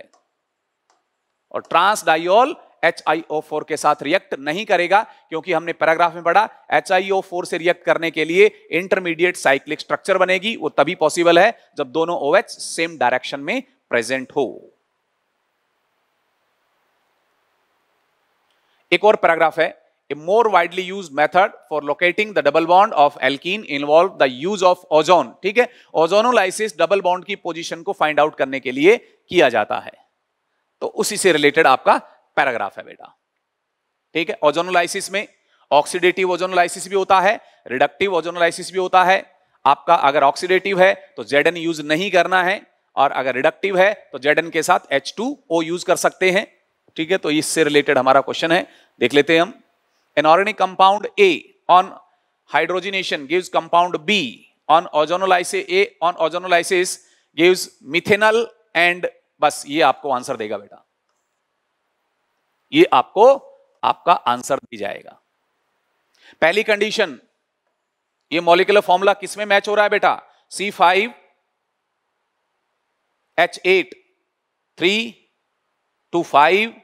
और trans diol H I O four के साथ रिएक्ट नहीं करेगा क्योंकि हमने पैराग्राफ में पढ़ा एच आई ओ फोर से रिएक्ट करने के लिए इंटरमीडिएट साइक्लिक स्ट्रक्चर बनेगी वो तभी पॉसिबल है जब दोनों ओ OH सेम डायरेक्शन में प्रेजेंट हो एक और पैराग्राफ है A more widely used method for locating the double bond of alkene involve the use of ozone. ठीक है ओजोनोलाइसिस डबल बॉन्ड की पोजिशन को फाइंड आउट करने के लिए किया जाता है तो उसी से रिलेटेड आपका पैराग्राफ है बेटा ठीक है ओजोनोलाइसिस में ऑक्सीडेटिव ओजोनोलाइसिस भी होता है रिडक्टिव ओजोनोलाइसिस भी होता है आपका अगर ऑक्सीडेटिव है तो जेडन यूज नहीं करना है और अगर रिडक्टिव है तो जेडन के साथ एच टू ओ यूज कर सकते हैं ठीक है तो इससे रिलेटेड हमारा क्वेश्चन है देख लेते हैं हम An organic compound A on hydrogenation gives compound B on ozonolysis A on ozonolysis gives methanol and बस ये आपको आंसर देगा बेटा ये आपको आपका आंसर दी जाएगा पहली कंडीशन ये मॉलिकुलर फॉर्मूला किसमें मैच हो रहा है बेटा C five H eight three two five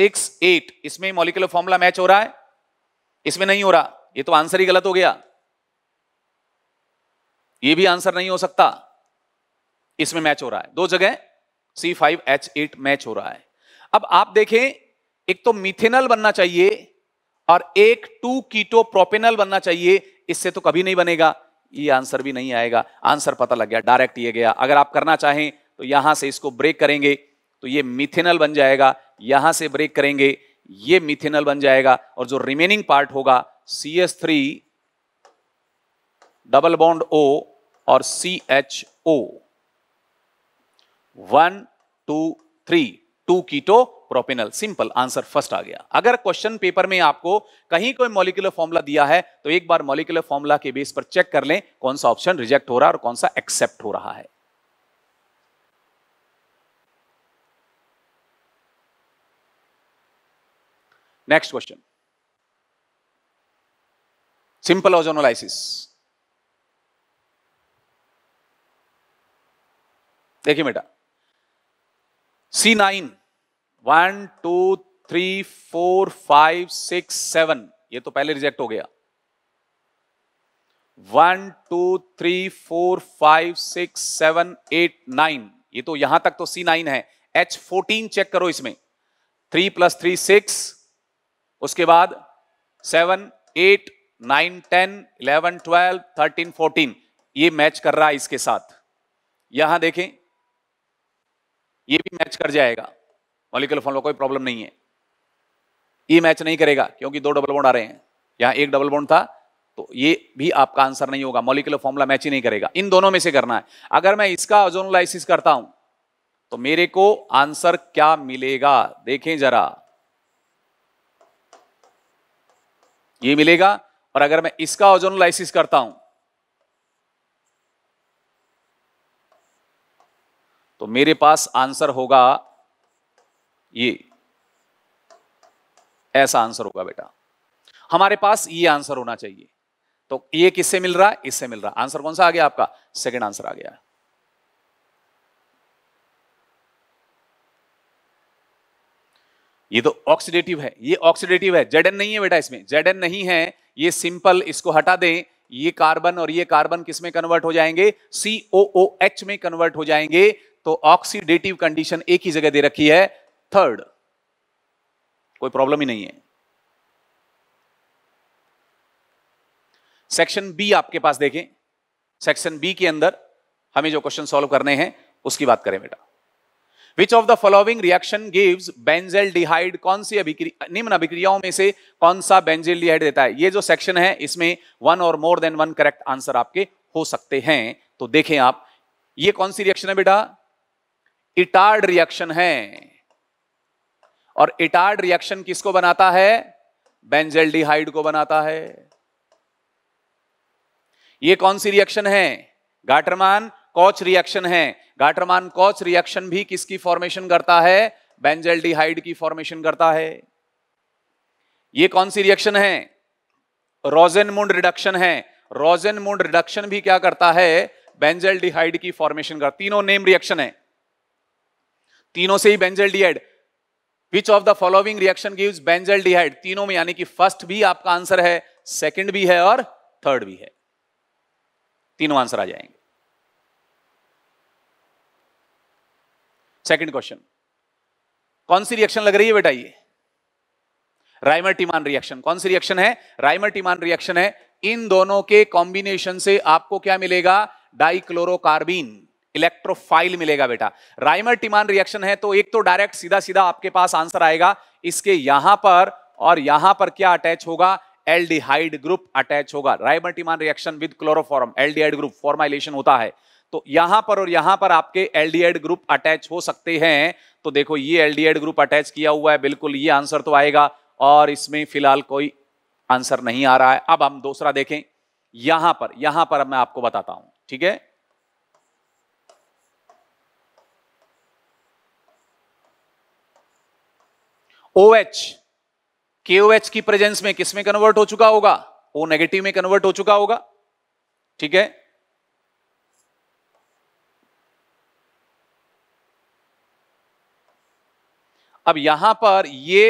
six eight इसमें मॉलिकुलर फॉर्मूला मैच हो रहा है इसमें नहीं हो रहा ये तो आंसर ही गलत हो गया ये भी आंसर नहीं हो सकता इसमें मैच हो रहा है दो जगह C five H eight match हो रहा है अब आप देखें एक तो मिथेनल बनना चाहिए और एक टू कीटो प्रोपेनल बनना चाहिए इससे तो कभी नहीं बनेगा ये आंसर भी नहीं आएगा आंसर पता लग गया डायरेक्ट ये गया अगर आप करना चाहें तो यहां से इसको ब्रेक करेंगे तो ये मिथेनल बन जाएगा यहां से ब्रेक करेंगे ये मिथेनल बन जाएगा और जो रिमेनिंग पार्ट होगा C S three double bond O और C H O one two three two keto propanal simple answer first आ गया अगर क्वेश्चन पेपर में आपको कहीं कोई मॉलिकुलर फॉर्मूला दिया है तो एक बार मॉलिकुलर फॉर्मूला के बेस पर चेक कर लें कौन सा ऑप्शन रिजेक्ट हो रहा है और कौन सा एक्सेप्ट हो रहा है नेक्स्ट क्वेश्चन सिंपल ओजोनोलाइसिस देखिए बेटा C nine one two three four five six seven ये तो पहले रिजेक्ट हो गया one two three four five six seven eight nine ये तो यहां तक तो सी नाइन है एच फोर्टीन चेक करो इसमें थ्री प्लस थ्री सिक्स उसके बाद seven eight nine ten eleven twelve thirteen fourteen ये मैच कर रहा है इसके साथ यहां देखें ये भी मैच कर जाएगा मॉलिकुलर फॉर्म कोई प्रॉब्लम नहीं है ये मैच नहीं करेगा क्योंकि दो डबल बॉन्ड आ रहे हैं यहां एक डबल बॉन्ड था तो ये भी आपका आंसर नहीं होगा मॉलिकुलर फॉर्मूला मैच ही नहीं करेगा इन दोनों में से करना है अगर मैं इसका ओजोनोलाइसिस करता हूं तो मेरे को आंसर क्या मिलेगा देखें जरा ये मिलेगा और अगर मैं इसका ओजोनोलाइसिस करता हूं तो मेरे पास आंसर होगा ये ऐसा आंसर होगा बेटा हमारे पास ये आंसर होना चाहिए तो ये किससे मिल रहा है इससे मिल रहा आंसर कौन सा आ गया आपका सेकंड आंसर आ गया ये तो ऑक्सीडेटिव है ये ऑक्सीडेटिव है जेड नहीं है बेटा इसमें जेड नहीं है ये सिंपल इसको हटा दें ये कार्बन और ये कार्बन किस में कन्वर्ट हो जाएंगे सी ओ ओ एच में कन्वर्ट हो जाएंगे तो ऑक्सीडेटिव कंडीशन एक ही जगह दे रखी है थर्ड कोई प्रॉब्लम ही नहीं है सेक्शन बी आपके पास देखें सेक्शन बी के अंदर हमें जो क्वेश्चन सॉल्व करने हैं उसकी बात करें बेटा which of the following reaction gives benzaldehyde कौन सी अभिक्रिया निम्न अभिक्रियाओं में से कौन सा बेंजेल डिहाइड देता है ये जो सेक्शन है इसमें वन और more than one correct answer आपके हो सकते हैं तो देखें आप ये कौन सी रिएक्शन है बेटा इटार्ड रिएक्शन है और इटार्ड रिएक्शन किसको बनाता है डिहाइड को बनाता है ये कौन सी रिएक्शन है गाटरमान कॉच रिएक्शन है गाटरमान कॉच रिएक्शन भी किसकी फॉर्मेशन करता है बेंजल्डिहाइड की फॉर्मेशन करता है ये कौन सी रिएक्शन है रोजेन मुंड रिडक्शन है रोजेन मुंड रिडक्शन भी क्या करता है बेंजल्डिहाइड की फॉर्मेशन करता तीनों नेम रिएक्शन है तीनों से ही benzaldehyde which of the following reaction gives benzaldehyde तीनों में यानी कि फर्स्ट भी आपका आंसर है सेकेंड भी है और थर्ड भी है तीनों आंसर आ जाएंगे सेकंड क्वेश्चन कौन सी रिएक्शन लग रही है बेटा ये राइमर टीमान रिएक्शन कौन सी रिएक्शन है राइमर टीमान रिएक्शन है इन दोनों के कॉम्बिनेशन से आपको क्या मिलेगा डाइक्लोरोकार्बिन इलेक्ट्रोफाइल मिलेगा बेटा राइमर टीमान रिएक्शन है तो एक तो डायरेक्ट सीधा सीधा आपके पास आंसर आएगा इसके यहां पर और यहां पर क्या अटैच होगा एल्डिहाइड ग्रुप अटैच होगा Reimer Tiemann reaction with chloroform aldehyde group formylation होता है तो यहां पर और यहां पर आपके एलडीएड ग्रुप अटैच हो सकते हैं तो देखो ये एलडीएड ग्रुप अटैच किया हुआ है बिल्कुल ये आंसर तो आएगा और इसमें फिलहाल कोई आंसर नहीं आ रहा है अब हम दूसरा देखें यहां पर यहां पर मैं आपको बताता हूं ठीक है ओ एच के ओ एच की प्रेजेंस में किसमें कन्वर्ट हो चुका होगा ओ नेगेटिव में कन्वर्ट हो चुका होगा ठीक है अब यहां पर ये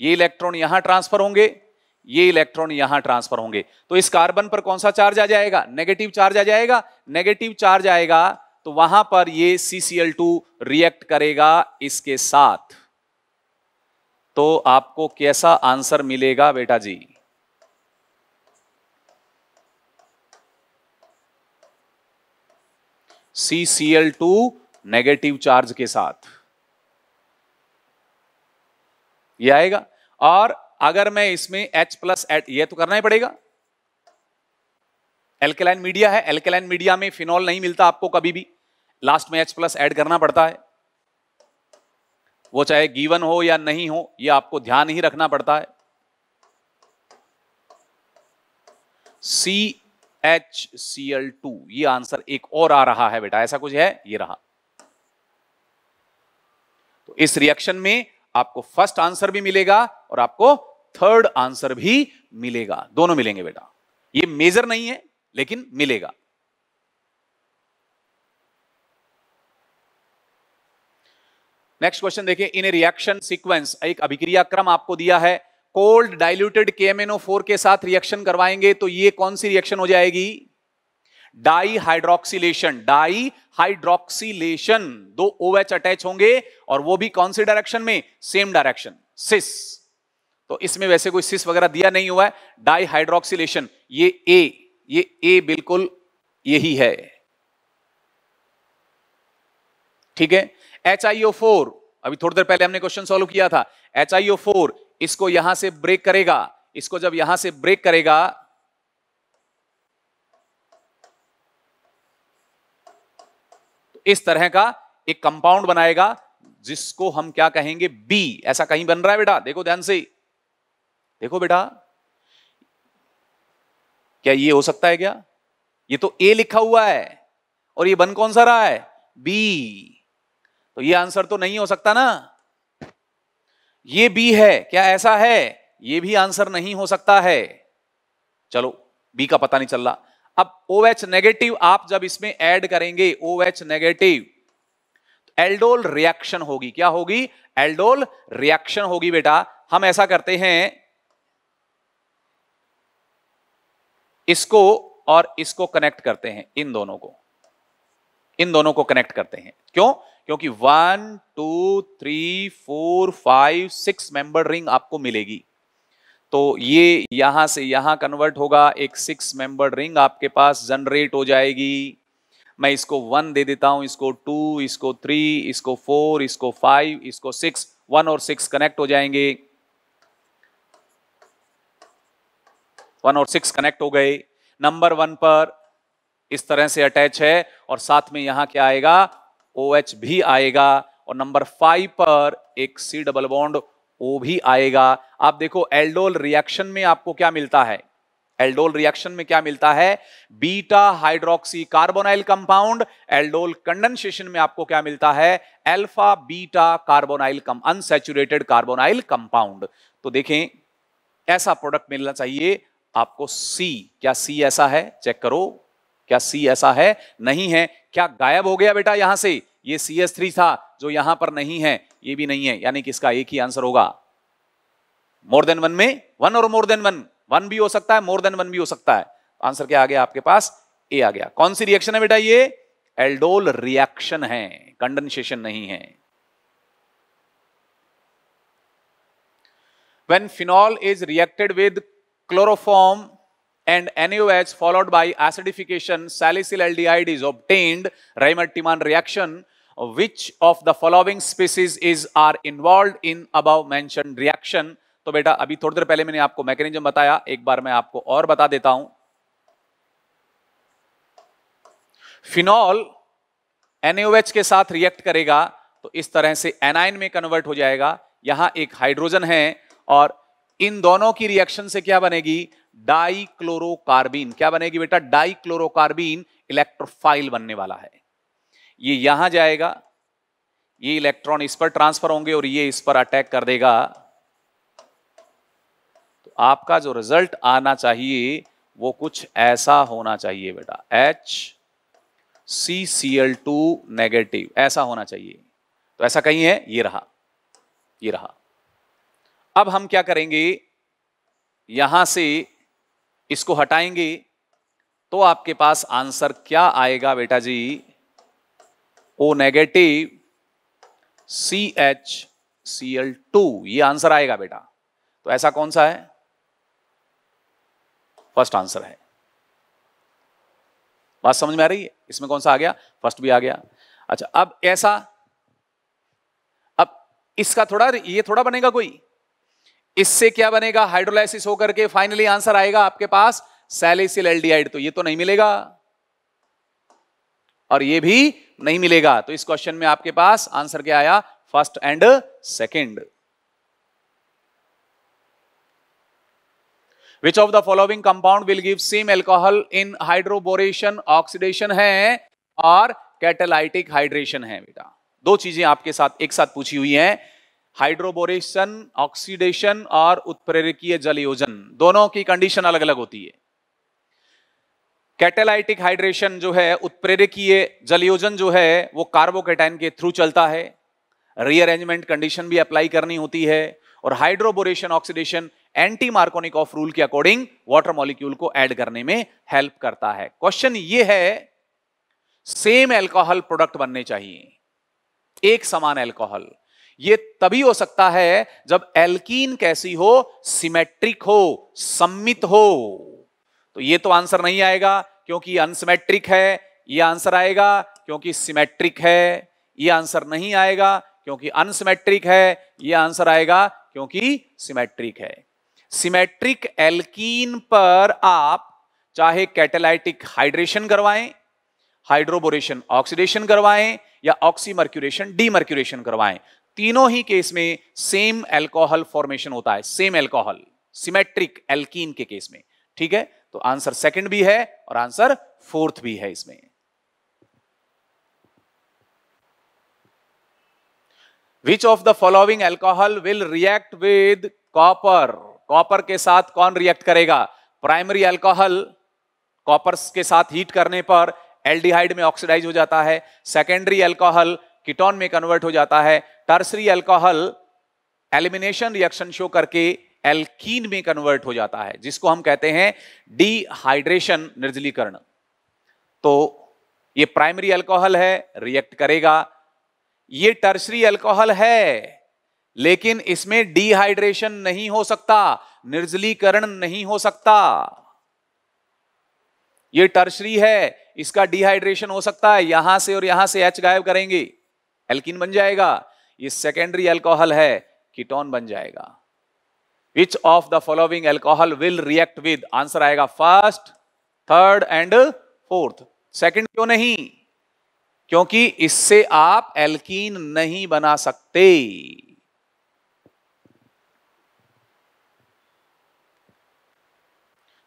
ये इलेक्ट्रॉन यहां ट्रांसफर होंगे ये इलेक्ट्रॉन यहां ट्रांसफर होंगे तो इस कार्बन पर कौन सा चार्ज आ जाएगा नेगेटिव चार्ज आ जाएगा नेगेटिव चार्ज आएगा तो वहां पर ये CCl2 रिएक्ट करेगा इसके साथ तो आपको कैसा आंसर मिलेगा बेटा जी CCl2 नेगेटिव चार्ज के साथ ये आएगा और अगर मैं इसमें H प्लस एट ये तो करना ही पड़ेगा एल्केलाइन मीडिया है एल्केलाइन मीडिया में फिनॉल नहीं मिलता आपको कभी भी लास्ट में H प्लस एड करना पड़ता है वो चाहे गीवन हो या नहीं हो ये आपको ध्यान ही रखना पड़ता है C H C L two ये आंसर एक और आ रहा है बेटा ऐसा कुछ है ये रहा तो इस रिएक्शन में आपको फर्स्ट आंसर भी मिलेगा और आपको थर्ड आंसर भी मिलेगा दोनों मिलेंगे बेटा ये मेजर नहीं है लेकिन मिलेगा नेक्स्ट क्वेश्चन देखिए इन ए रिएक्शन सीक्वेंस एक अभिक्रिया क्रम आपको दिया है कोल्ड डाइल्यूटेड के के साथ रिएक्शन करवाएंगे तो ये कौन सी रिएक्शन हो जाएगी डाई हाइड्रोक्सीलेशन डाई हाइड्रोक्सीलेशन दो ओ एच अटैच होंगे और वो भी कौन से डायरेक्शन में सेम डायरेक्शन सिस तो इसमें वैसे कोई सिस वगैरह दिया नहीं हुआ है डाई हाइड्रोक्सीलेशन ये ए ये ए बिल्कुल यही है ठीक है एच फोर अभी थोड़ी देर पहले हमने क्वेश्चन सॉल्व किया था एच फोर इसको यहां से ब्रेक करेगा इसको जब यहां से ब्रेक करेगा इस तरह का एक कंपाउंड बनाएगा जिसको हम क्या कहेंगे बी ऐसा कहीं बन रहा है बेटा देखो ध्यान से देखो बेटा क्या ये हो सकता है क्या ये तो ए लिखा हुआ है और ये बन कौन सा रहा है बी तो ये आंसर तो नहीं हो सकता ना ये बी है क्या ऐसा है ये भी आंसर नहीं हो सकता है चलो बी का पता नहीं चल रहा अब ओ OH नेगेटिव आप जब इसमें ऐड करेंगे O OH negative aldol reaction होगी क्या होगी एल्डोल रिएक्शन होगी बेटा हम ऐसा करते हैं इसको और इसको कनेक्ट करते हैं इन दोनों को इन दोनों को कनेक्ट करते हैं क्यों क्योंकि one two three four five six member ring आपको मिलेगी तो ये यहां से यहां कन्वर्ट होगा एक सिक्स मेंबर रिंग आपके पास जनरेट हो जाएगी मैं इसको वन दे देता हूं इसको टू इसको थ्री इसको फोर इसको फाइव इसको सिक्स वन और सिक्स कनेक्ट हो जाएंगे वन और सिक्स कनेक्ट हो गए नंबर वन पर इस तरह से अटैच है और साथ में यहां क्या आएगा ओ OH भी आएगा और नंबर फाइव पर एक सी डबल बॉन्ड वो भी आएगा आप देखो एल्डोल रिएक्शन में आपको क्या मिलता है एल्डोल रिएक्शन में क्या मिलता है beta hydroxy carbonyl compound aldol condensation में आपको क्या मिलता है alpha beta carbonyl cum unsaturated carbonyl compound तो देखें ऐसा प्रोडक्ट मिलना चाहिए आपको सी क्या सी ऐसा है चेक करो क्या सी ऐसा है नहीं है क्या गायब हो गया बेटा यहां से ये सी एस थ्री था जो यहां पर नहीं है ये भी नहीं है यानी कि इसका एक ही आंसर होगा मोर देन वन में वन और मोर देन वन वन भी हो सकता है मोर देन वन भी हो सकता है आंसर क्या आ गया आपके पास ए आ गया कौन सी रिएक्शन है बेटा ये एल्डोल रिएक्शन है कंडेंसेशन नहीं है when phenol is reacted with chloroform followed by acidification by L D aldehyde is is Reimer-Timan reaction which of the following species is are involved in above mentioned reaction तो बेटा अभी थोड़ी देर पहले मैंने आपको मैकेनिज्म बताया एक बार मैं आपको और बता देता हूं फिनॉल एनएच के साथ रिएक्ट करेगा तो इस तरह से एनाइन में कन्वर्ट हो जाएगा यहां एक हाइड्रोजन है और इन दोनों की रिएक्शन से क्या बनेगी डाइक्लोरोकार्बिन क्या बनेगी बेटा डाइक्लोरोकार्बिन इलेक्ट्रोफाइल बनने वाला है ये यहां जाएगा ये इलेक्ट्रॉन इस पर ट्रांसफर होंगे और ये इस पर अटैक कर देगा तो आपका जो रिजल्ट आना चाहिए वो कुछ ऐसा होना चाहिए बेटा H C C L two negative ऐसा होना चाहिए तो ऐसा कहीं है ये रहा ये रहा अब हम क्या करेंगे यहां से इसको हटाएंगे तो आपके पास आंसर क्या आएगा बेटा जी O negative C H C L two ये आंसर आएगा बेटा तो ऐसा कौन सा है फर्स्ट आंसर है बात समझ में आ रही है इसमें कौन सा आ गया फर्स्ट भी आ गया अच्छा अब ऐसा अब इसका थोड़ा ये थोड़ा बनेगा कोई इससे क्या बनेगा हाइड्रोलाइसिस होकर के फाइनली आंसर आएगा आपके पास सैलिसिल एल्डिहाइड तो ये तो नहीं मिलेगा और ये भी नहीं मिलेगा तो इस क्वेश्चन में आपके पास आंसर क्या आया first and second which of the following compound will give same alcohol in hydroboration oxidation है और कैटेलाइटिक हाइड्रेशन है बेटा दो चीजें आपके साथ एक साथ पूछी हुई हैं हाइड्रोबोरेशन ऑक्सीडेशन और उत्प्रेरकीय जलयोजन दोनों की कंडीशन अलग अलग होती है कैटेलाइटिक हाइड्रेशन जो है उत्प्रेरकीय जलयोजन जो है वो कार्बोकेटाइन के थ्रू चलता है रीअरेंजमेंट कंडीशन भी अप्लाई करनी होती है और hydroboration oxidation anti Markovnikov of rule के अकॉर्डिंग वाटर मॉलिक्यूल को ऐड करने में हेल्प करता है क्वेश्चन ये है सेम एल्कोहल प्रोडक्ट बनने चाहिए एक समान एल्कोहल ये तभी हो सकता है जब एल्कीन कैसी हो सिमेट्रिक हो सम्मित हो तो ये तो आंसर नहीं आएगा क्योंकि अनसिमेट्रिक है ये आंसर आएगा क्योंकि सिमेट्रिक है ये आंसर नहीं आएगा क्योंकि अनसिमेट्रिक है ये आंसर आएगा क्योंकि सिमेट्रिक है सिमेट्रिक एल्कीन पर आप चाहे कैटेलाइटिक हाइड्रेशन करवाएं हाइड्रोबोरेशन ऑक्सीडेशन करवाएं या ऑक्सीमर्क्यूरेशन डीमर्क्यूरेशन करवाएं तीनों ही केस में सेम एल्कोहल फॉर्मेशन होता है सेम एल्कोहल सिमेट्रिक एल्कीन के केस में ठीक है तो आंसर सेकंड भी है और आंसर फोर्थ भी है इसमें which of the following alcohol will react with copper copper के साथ कौन रिएक्ट करेगा प्राइमरी एल्कोहल कॉपर के साथ हीट करने पर एल्डिहाइड में ऑक्सीडाइज हो जाता है सेकेंडरी एल्कोहल कीटोन में कन्वर्ट हो जाता है tertiary alcohol elimination reaction show करके एल्कीन में कन्वर्ट हो जाता है जिसको हम कहते हैं डिहाइड्रेशन निर्जलीकरण तो ये प्राइमरी अल्कोहल है रिएक्ट करेगा ये टर्सरी अल्कोहल है लेकिन इसमें डिहाइड्रेशन नहीं हो सकता निर्जलीकरण नहीं हो सकता ये टर्सरी है इसका डिहाइड्रेशन हो सकता है यहां से और यहां से एच गायब करेंगे एल्किन बन जाएगा ये सेकेंडरी अल्कोहल है कीटोन बन जाएगा which of the following alcohol will react with answer आएगा first third and fourth second क्यों नहीं क्योंकि इससे आप एल्कीन नहीं बना सकते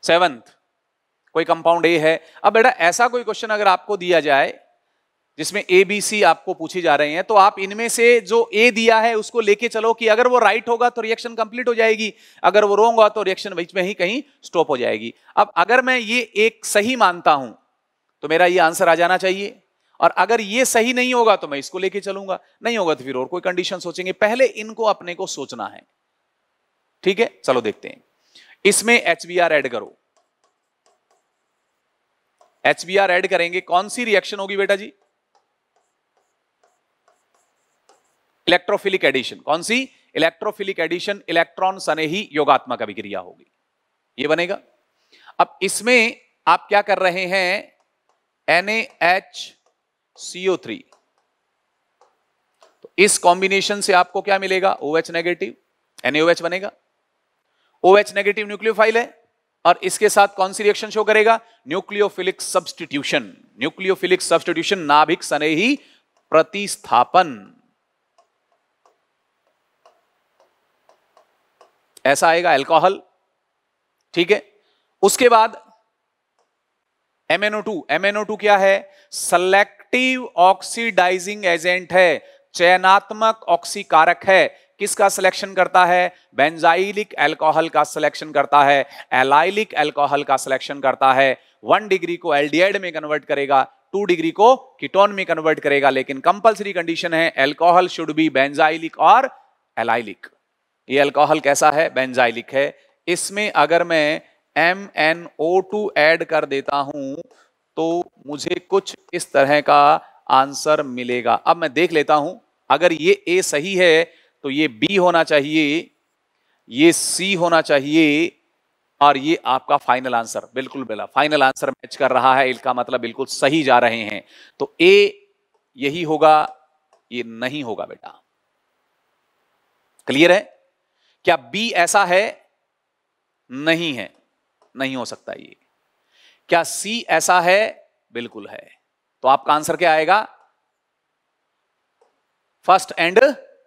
सेवंथ कोई कंपाउंड ए है अब बेटा ऐसा कोई क्वेश्चन अगर आपको दिया जाए जिसमें ए बी सी आपको पूछी जा रही हैं तो आप इनमें से जो ए दिया है उसको लेके चलो कि अगर वो राइट होगा तो रिएक्शन कंप्लीट हो जाएगी अगर वो रोंग होगा तो रिएक्शन बीच में ही कहीं स्टॉप हो जाएगी अब अगर मैं ये एक सही मानता हूं तो मेरा ये आंसर आ जाना चाहिए और अगर ये सही नहीं होगा तो मैं इसको लेके चलूंगा नहीं होगा तो फिर और कोई कंडीशन सोचेंगे पहले इनको अपने को सोचना है ठीक है चलो देखते हैं इसमें एच बी आर एड करो एच बी आर एड करेंगे कौन सी रिएक्शन होगी बेटा जी इलेक्ट्रोफिलिक एडिशन कौन सी इलेक्ट्रोफिलिक एडिशन इलेक्ट्रॉन सने ही योगात्मक अभिक्रिया होगी ये बनेगा अब इसमें आप क्या कर रहे हैं NaHCO3 तो इस कॉम्बिनेशन से आपको क्या मिलेगा OH नेगेटिव NaOH बनेगा OH नेगेटिव न्यूक्लियोफाइल है और इसके साथ कौन सी रिएक्शन शो करेगा न्यूक्लियोफिलिक सब्सटीट्यूशन न्यूक्लियोफिलिक सब्सटीट्यूशन नाभिक सने ही प्रतिस्थापन ऐसा आएगा एल्कोहल ठीक है उसके बाद MnO2 MnO2 क्या है सेलेक्टिव ऑक्सीडाइजिंग एजेंट है चयनात्मक ऑक्सीकारक है किसका सिलेक्शन करता है बेंजाइलिक एल्कोहल का सिलेक्शन करता है एलाइलिक एल्कोहल का सिलेक्शन करता है वन डिग्री को एल्डिहाइड में कन्वर्ट करेगा टू डिग्री को कीटोन में कन्वर्ट करेगा लेकिन कंपलसरी कंडीशन है एल्कोहल शुड बी बेंजाइलिक और एलाइलिक ये अल्कोहल कैसा है बेंजाइलिक है इसमें अगर मैं M N O two add कर देता हूं तो मुझे कुछ इस तरह का आंसर मिलेगा अब मैं देख लेता हूं अगर ये ए सही है तो ये बी होना चाहिए ये सी होना चाहिए और ये आपका फाइनल आंसर बिल्कुल बेला फाइनल आंसर मैच कर रहा है इसका मतलब बिल्कुल सही जा रहे हैं तो ए यही होगा ये नहीं होगा बेटा क्लियर है क्या बी ऐसा है नहीं है नहीं हो सकता ये क्या सी ऐसा है बिल्कुल है तो आपका आंसर क्या आएगा फर्स्ट एंड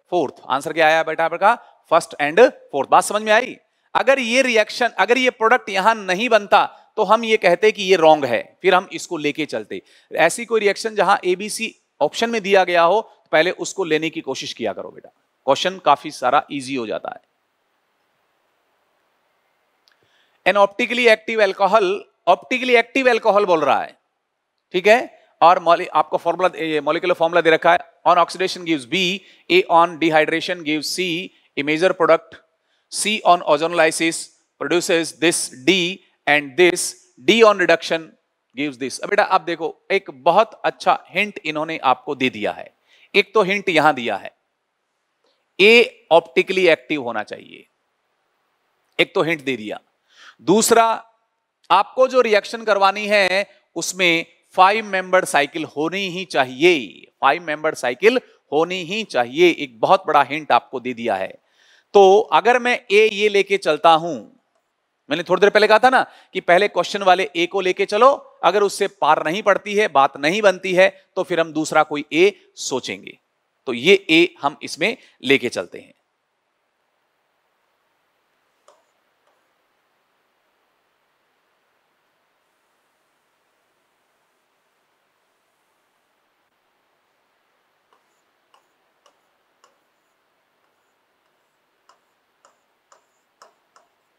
फोर्थ आंसर क्या आया बेटा आपका फर्स्ट एंड फोर्थ बात समझ में आई अगर ये रिएक्शन अगर ये प्रोडक्ट यहां नहीं बनता तो हम ये कहते कि ये रॉन्ग है फिर हम इसको लेके चलते ऐसी कोई रिएक्शन जहां एबीसी ऑप्शन में दिया गया हो तो पहले उसको लेने की कोशिश किया करो बेटा क्वेश्चन काफी सारा इजी हो जाता है an optically active alcohol optically active alcohol बोल रहा है ठीक है और आपको फॉर्मूला मोलिकुलर फॉर्मूला दे रखा है on oxidation gives B A on dehydration gives C A major product C on ozonolysis produces this D and this D on reduction gives this बेटा आप देखो एक बहुत अच्छा हिंट इन्होंने आपको दे दिया है एक तो हिंट यहां दिया है ए ऑप्टिकली एक्टिव होना चाहिए एक तो हिंट दे दिया दूसरा आपको जो रिएक्शन करवानी है उसमें फाइव मेंबर साइकिल होनी ही चाहिए फाइव मेंबर साइकिल होनी ही चाहिए एक बहुत बड़ा हिंट आपको दे दिया है तो अगर मैं ए ये लेके चलता हूं मैंने थोड़ी देर पहले कहा था ना कि पहले क्वेश्चन वाले ए को लेके चलो अगर उससे पार नहीं पड़ती है बात नहीं बनती है तो फिर हम दूसरा कोई ए सोचेंगे तो ये ए हम इसमें लेके चलते हैं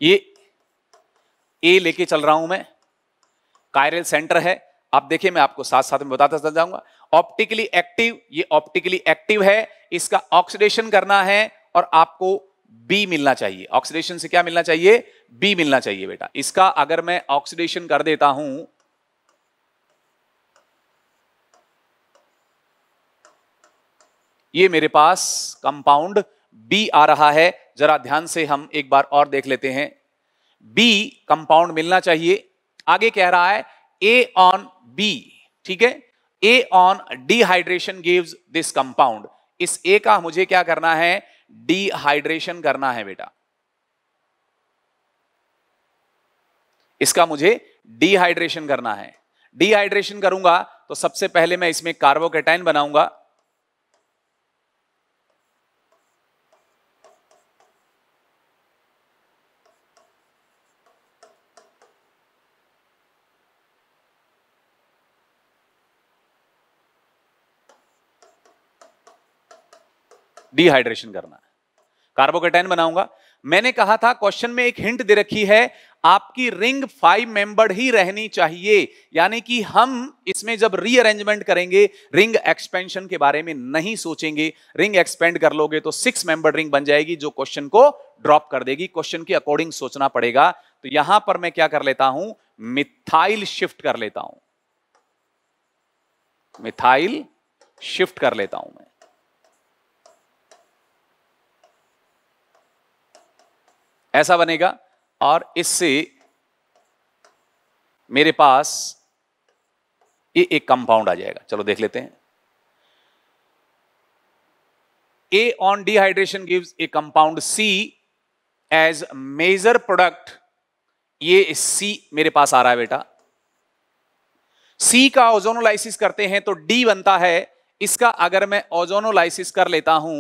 ये ए लेके चल रहा हूं मैं कायरल सेंटर है आप देखिए मैं आपको साथ साथ में बताता चल जाऊंगा ऑप्टिकली एक्टिव ये ऑप्टिकली एक्टिव है इसका ऑक्सीडेशन करना है और आपको बी मिलना चाहिए ऑक्सीडेशन से क्या मिलना चाहिए बी मिलना चाहिए बेटा इसका अगर मैं ऑक्सीडेशन कर देता हूं ये मेरे पास कंपाउंड बी आ रहा है जरा ध्यान से हम एक बार और देख लेते हैं बी कंपाउंड मिलना चाहिए आगे कह रहा है ए ऑन बी ठीक है A on dehydration gives this compound इस ए का मुझे क्या करना है डिहाइड्रेशन करना है बेटा इसका मुझे डिहाइड्रेशन करना है डिहाइड्रेशन करूंगा तो सबसे पहले मैं इसमें कार्बोकेटाइन बनाऊंगा डिहाइड्रेशन करना कार्बोकेटाइन बनाऊंगा मैंने कहा था क्वेश्चन में एक हिंट दे रखी है आपकी रिंग फाइव मेंबर ही रहनी चाहिए यानी कि हम इसमें जब रीअरेंजमेंट करेंगे रिंग एक्सपेंशन के बारे में नहीं सोचेंगे रिंग एक्सपेंड कर लोगे तो सिक्स मेंबर रिंग बन जाएगी जो क्वेश्चन को ड्रॉप कर देगी क्वेश्चन के अकॉर्डिंग सोचना पड़ेगा तो यहां पर मैं क्या कर लेता हूं मिथाइल शिफ्ट कर लेता हूं मिथाइल शिफ्ट कर लेता हूं मैं ऐसा बनेगा और इससे मेरे पास ये एक कंपाउंड आ जाएगा चलो देख लेते हैं A on dehydration gives a compound C as major product ये सी मेरे पास आ रहा है बेटा सी का ओजोनोलाइसिस करते हैं तो डी बनता है इसका अगर मैं ओजोनोलाइसिस कर लेता हूं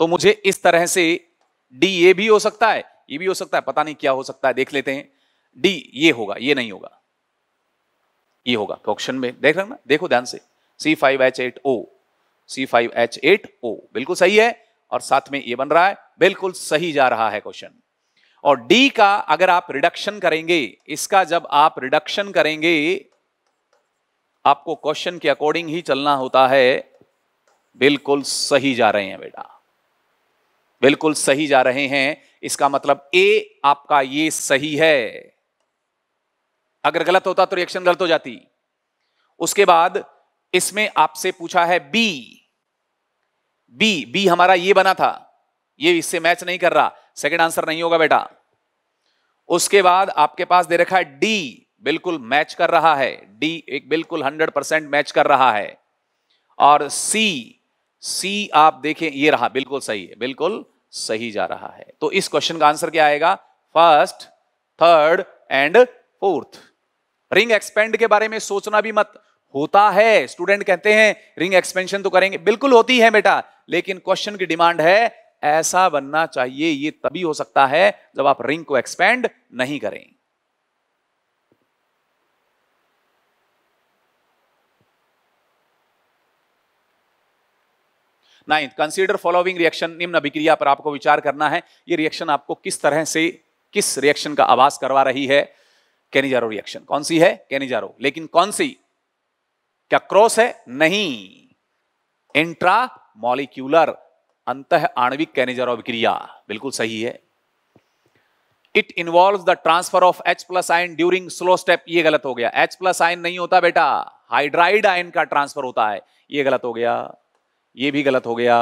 तो मुझे इस तरह से डी ये भी हो सकता है ये e भी हो सकता है पता नहीं क्या हो सकता है देख लेते हैं डी ये होगा ये नहीं होगा ये होगा ऑप्शन तो में देख रहे ना देखो ध्यान से C five H eight O C five H eight O बिल्कुल सही है और साथ में ये बन रहा है बिल्कुल सही जा रहा है क्वेश्चन और डी का अगर आप रिडक्शन करेंगे इसका जब आप रिडक्शन करेंगे आपको क्वेश्चन के अकॉर्डिंग ही चलना होता है बिल्कुल सही जा रहे हैं बेटा बिल्कुल सही जा रहे हैं इसका मतलब ए आपका ये सही है अगर गलत होता तो रिएक्शन गलत हो जाती उसके बाद इसमें आपसे पूछा है बी बी बी हमारा ये बना था ये इससे मैच नहीं कर रहा सेकंड आंसर नहीं होगा बेटा उसके बाद आपके पास दे रखा है डी बिल्कुल मैच कर रहा है डी एक बिल्कुल हंड्रेड परसेंट मैच कर रहा है और सी सी आप देखें ये रहा बिल्कुल सही है बिल्कुल सही जा रहा है तो इस क्वेश्चन का आंसर क्या आएगा first third and fourth ring expand के बारे में सोचना भी मत होता है स्टूडेंट कहते हैं रिंग एक्सपेंशन तो करेंगे बिल्कुल होती है बेटा लेकिन क्वेश्चन की डिमांड है ऐसा बनना चाहिए ये तभी हो सकता है जब आप रिंग को एक्सपेंड नहीं करें नाइन्थ कंसीडर फॉलोइंग रिएक्शन निम्न अभिक्रिया पर आपको विचार करना है ये रिएक्शन आपको किस तरह से किस रिएक्शन का आवास करवा रही है कैनिजारो रिएक्शन कौन सी है कैनिजारो लेकिन कौन सी क्या क्रॉस है नहीं इंट्रा मॉलिक्यूलर अंत आणविक कैनिजारो अभिक्रिया बिल्कुल सही है it involve the transfer of H plus ion during slow step ये गलत हो गया एच प्लस आयन नहीं होता बेटा हाइड्राइड आयन का ट्रांसफर होता है ये गलत हो गया ये भी गलत हो गया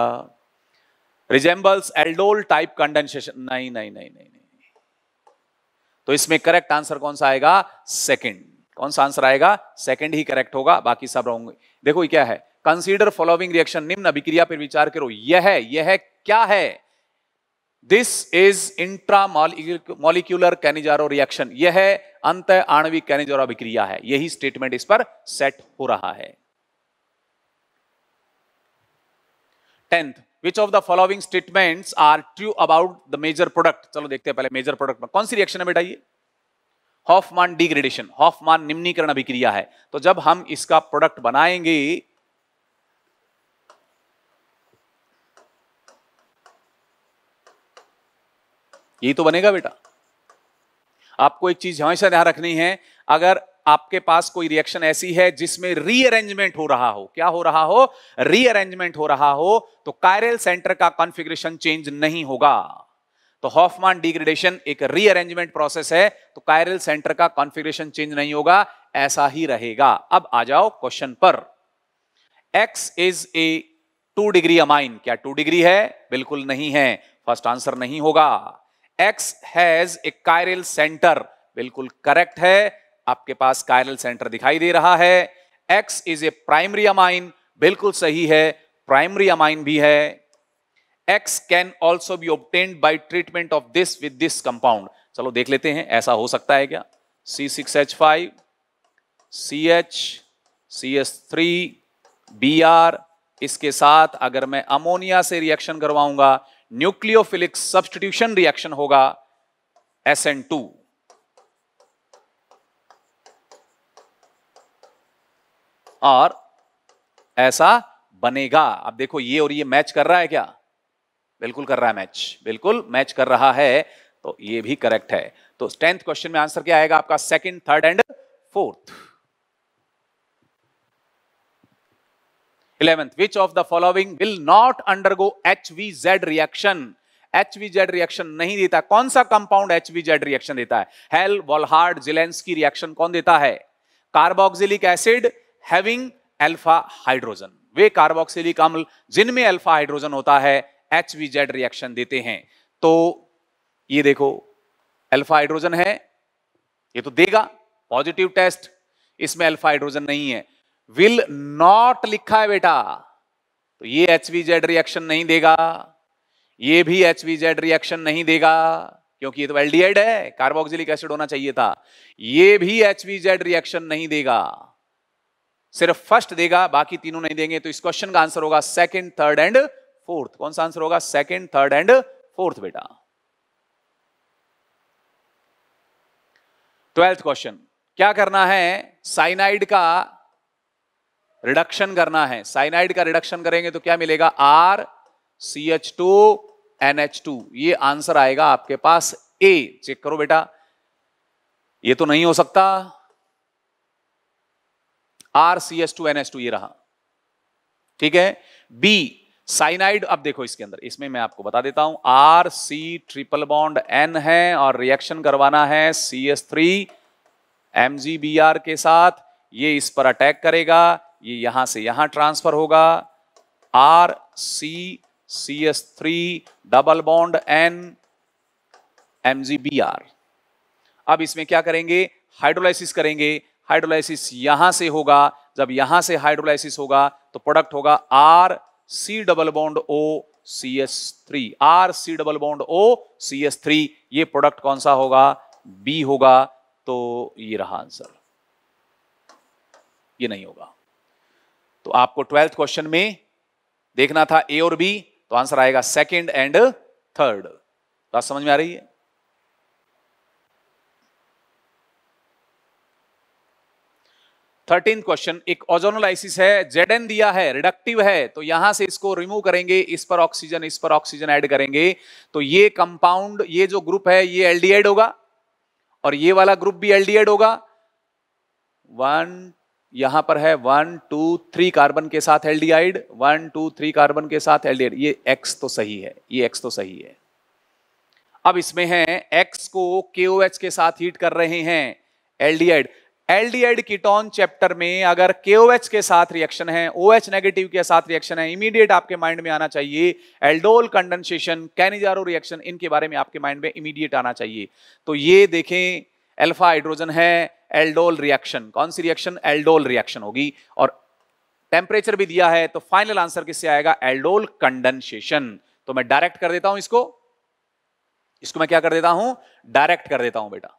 रिजेंबल्स एल्डोल टाइप कंडेंसेशन नहीं नहीं नहीं नहीं नहीं तो इसमें करेक्ट आंसर कौन सा आएगा सेकंड कौन सा आंसर आएगा सेकंड ही करेक्ट होगा बाकी सब रहोगे देखो ये क्या है कंसीडर फॉलोइंग रिएक्शन निम्न अभिक्रिया पर विचार करो यह है यह है, क्या है this is intra molecular Cannizzaro reaction यह अंत आणविक कैनिजारो अभिक्रिया है यही स्टेटमेंट इस पर सेट हो रहा है tenth which of the following statements are true about the major product चलो देखते हैं पहले मेजर प्रोडक्ट में कौन सी रिएक्शन है बेटा ये हॉफमान डिग्रेडेशन हॉफमान निम्नीकरण अभिक्रिया है तो जब हम इसका प्रोडक्ट बनाएंगे यही तो बनेगा बेटा आपको एक चीज हमेशा ध्यान रखनी है अगर आपके पास कोई रिएक्शन ऐसी है जिसमें रीअरेंजमेंट हो रहा हो क्या हो रहा हो रीअरेंजमेंट हो रहा हो तो कायरल सेंटर का कॉन्फ़िगरेशन चेंज नहीं होगा तो हॉफमान डिग्रेडेशन एक रीअरेंजमेंट प्रोसेस है तो कायरल सेंटर का कॉन्फिग्रेशन चेंज नहीं होगा ऐसा ही रहेगा अब आ जाओ क्वेश्चन पर X is a two degree amine क्या टू डिग्री है बिल्कुल नहीं है फर्स्ट आंसर नहीं होगा X has a chiral centre बिल्कुल करेक्ट है आपके पास कायरल सेंटर दिखाई दे रहा है X is a primary amine बिल्कुल सही है प्राइमरी अमाइन भी है X can also be obtain by treatment of this with this compound चलो देख लेते हैं ऐसा हो सकता है क्या सी six H five C H C S three B R इसके साथ अगर मैं अमोनिया से रिएक्शन करवाऊंगा न्यूक्लियोफिलिक्स सब्सटीट्यूशन रिएक्शन होगा एस एन टू और ऐसा बनेगा अब देखो ये और ये मैच कर रहा है क्या बिल्कुल कर रहा है मैच बिल्कुल मैच कर रहा है तो ये भी करेक्ट है तो टेंथ क्वेश्चन में आंसर क्या आएगा आपका second third and fourth eleventh which of the following will not undergo H V Z reaction H V Z reaction नहीं देता कौन सा compound H V Z reaction देता है हेल वॉलहार्ड जिलेंस की रिएक्शन कौन देता है carboxylic acid having alpha hydrogen वे कार्बोक्सिलिक अम्ल जिनमें अल्फा हाइड्रोजन होता है एच वी जेड रिएक्शन देते हैं तो ये देखो अल्फा हाइड्रोजन है ये तो देगा पॉजिटिव टेस्ट इसमें अल्फा हाइड्रोजन नहीं है विल नॉट लिखा है बेटा तो ये एच वी जेड रिएक्शन नहीं देगा ये भी एच वी जेड रिएक्शन नहीं देगा क्योंकि ये तो एल्डिहाइड है कार्बोक्सिलिक एसिड होना चाहिए था ये भी एच वी जेड रिएक्शन नहीं देगा सिर्फ फर्स्ट देगा बाकी तीनों नहीं देंगे तो इस क्वेश्चन का आंसर होगा सेकंड थर्ड एंड फोर्थ कौन सा आंसर होगा सेकंड थर्ड एंड फोर्थ बेटा ट्वेल्थ क्वेश्चन क्या करना है साइनाइड का रिडक्शन करना है साइनाइड का रिडक्शन करेंगे तो क्या मिलेगा R C H two N H two ये आंसर आएगा आपके पास ए चेक करो बेटा ये तो नहीं हो सकता R C S two N S two ये रहा ठीक है बी साइनाइड अब देखो इसके अंदर इसमें मैं आपको बता देता हूं R C triple bond N है और रिएक्शन करवाना है C S three M G B R के साथ ये इस पर अटैक करेगा ये यहां से यहां ट्रांसफर होगा R C C S three double bond N M G B R अब इसमें क्या करेंगे हाइड्रोलाइसिस करेंगे हाइड्रोलाइसिस यहां से होगा जब यहां से हाइड्रोलाइसिस होगा तो प्रोडक्ट होगा R C double bond O C S three R C double bond O C S three ये प्रोडक्ट कौन सा होगा बी होगा तो ये रहा आंसर ये नहीं होगा तो आपको ट्वेल्थ क्वेश्चन में देखना था ए और बी तो आंसर आएगा सेकंड एंड थर्ड बात समझ में आ रही है थर्टीन क्वेश्चन एक ओजोनोलाइसिस है जेड एन दिया है रिडक्टिव है तो यहां से इसको रिमूव करेंगे इस पर ऑक्सीजन इस पर ऑक्सीजन ऐड करेंगे तो ये कंपाउंड ये जो ग्रुप है ये एल्डिहाइड होगा और ये वाला ग्रुप भी एल्डिहाइड होगा वन यहां पर है वन टू थ्री कार्बन के साथ aldehyde one two three carbon के साथ एल्डिहाइड ये एक्स तो सही है ये एक्स तो सही है अब इसमें है एक्स को के के साथ हीट कर रहे हैं एल्डिहाइड एल्डिहाइड कीटोन चैप्टर में अगर KOH के साथ रिएक्शन है ओ OH नेगेटिव के साथ रिएक्शन है इमीडिएट आपके माइंड में आना चाहिए एल्डोल कंडेंसेशन कैनिजारो रिएक्शन इनके बारे में आपके माइंड में इमीडिएट आना चाहिए तो ये देखें अल्फा हाइड्रोजन है एल्डोल रिएक्शन कौन सी रिएक्शन एल्डोल रिएक्शन होगी और टेम्परेचर भी दिया है तो फाइनल आंसर किससे आएगा एल्डोल कंडेंसेशन तो मैं डायरेक्ट कर देता हूं इसको इसको मैं क्या कर देता हूं डायरेक्ट कर देता हूं बेटा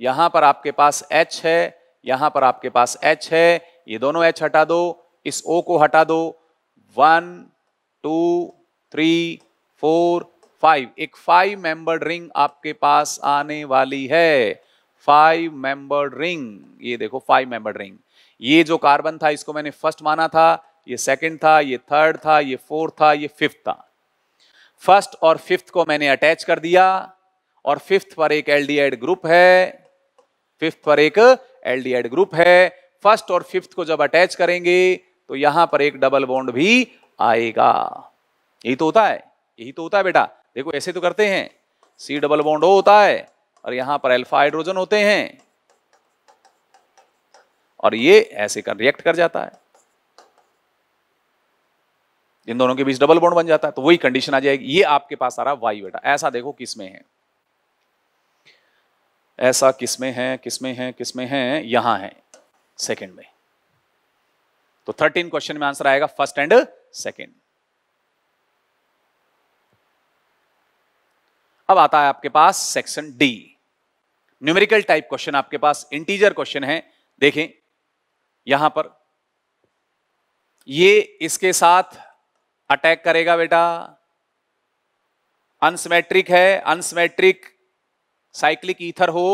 यहां पर आपके पास एच है यहां पर आपके पास एच है ये दोनों एच हटा दो इस ओ को हटा दो one two three four five एक फाइव मेंबर रिंग आपके पास आने वाली है फाइव मेंबर रिंग ये देखो फाइव मेंबर रिंग ये जो कार्बन था इसको मैंने फर्स्ट माना था ये सेकंड था ये थर्ड था ये फोर्थ था ये फिफ्थ था फर्स्ट और फिफ्थ को मैंने अटैच कर दिया और फिफ्थ पर एक एल ग्रुप है फिफ्थ पर एक एल ग्रुप है फर्स्ट और फिफ्थ को जब अटैच करेंगे तो यहां पर एक डबल बॉन्ड भी आएगा यही तो होता है यही तो होता है बेटा देखो ऐसे तो करते हैं सी डबल बॉन्ड होता है और यहां पर अल्फा हाइड्रोजन होते हैं और ये ऐसे कर रिएक्ट कर जाता है इन दोनों के बीच डबल बॉन्ड बन जाता है तो वही कंडीशन आ जाएगी ये आपके पास आ रहा वाई बेटा ऐसा देखो किसमें है ऐसा किसमें है किसमें है किसमें है यहां है सेकंड में तो थर्टीन क्वेश्चन में आंसर आएगा फर्स्ट एंड सेकंड अब आता है आपके पास section D numerical type question आपके पास इंटीजर क्वेश्चन है देखें यहां पर ये इसके साथ अटैक करेगा बेटा अनसिमेट्रिक है अनसिमेट्रिक साइक्लिक ईथर हो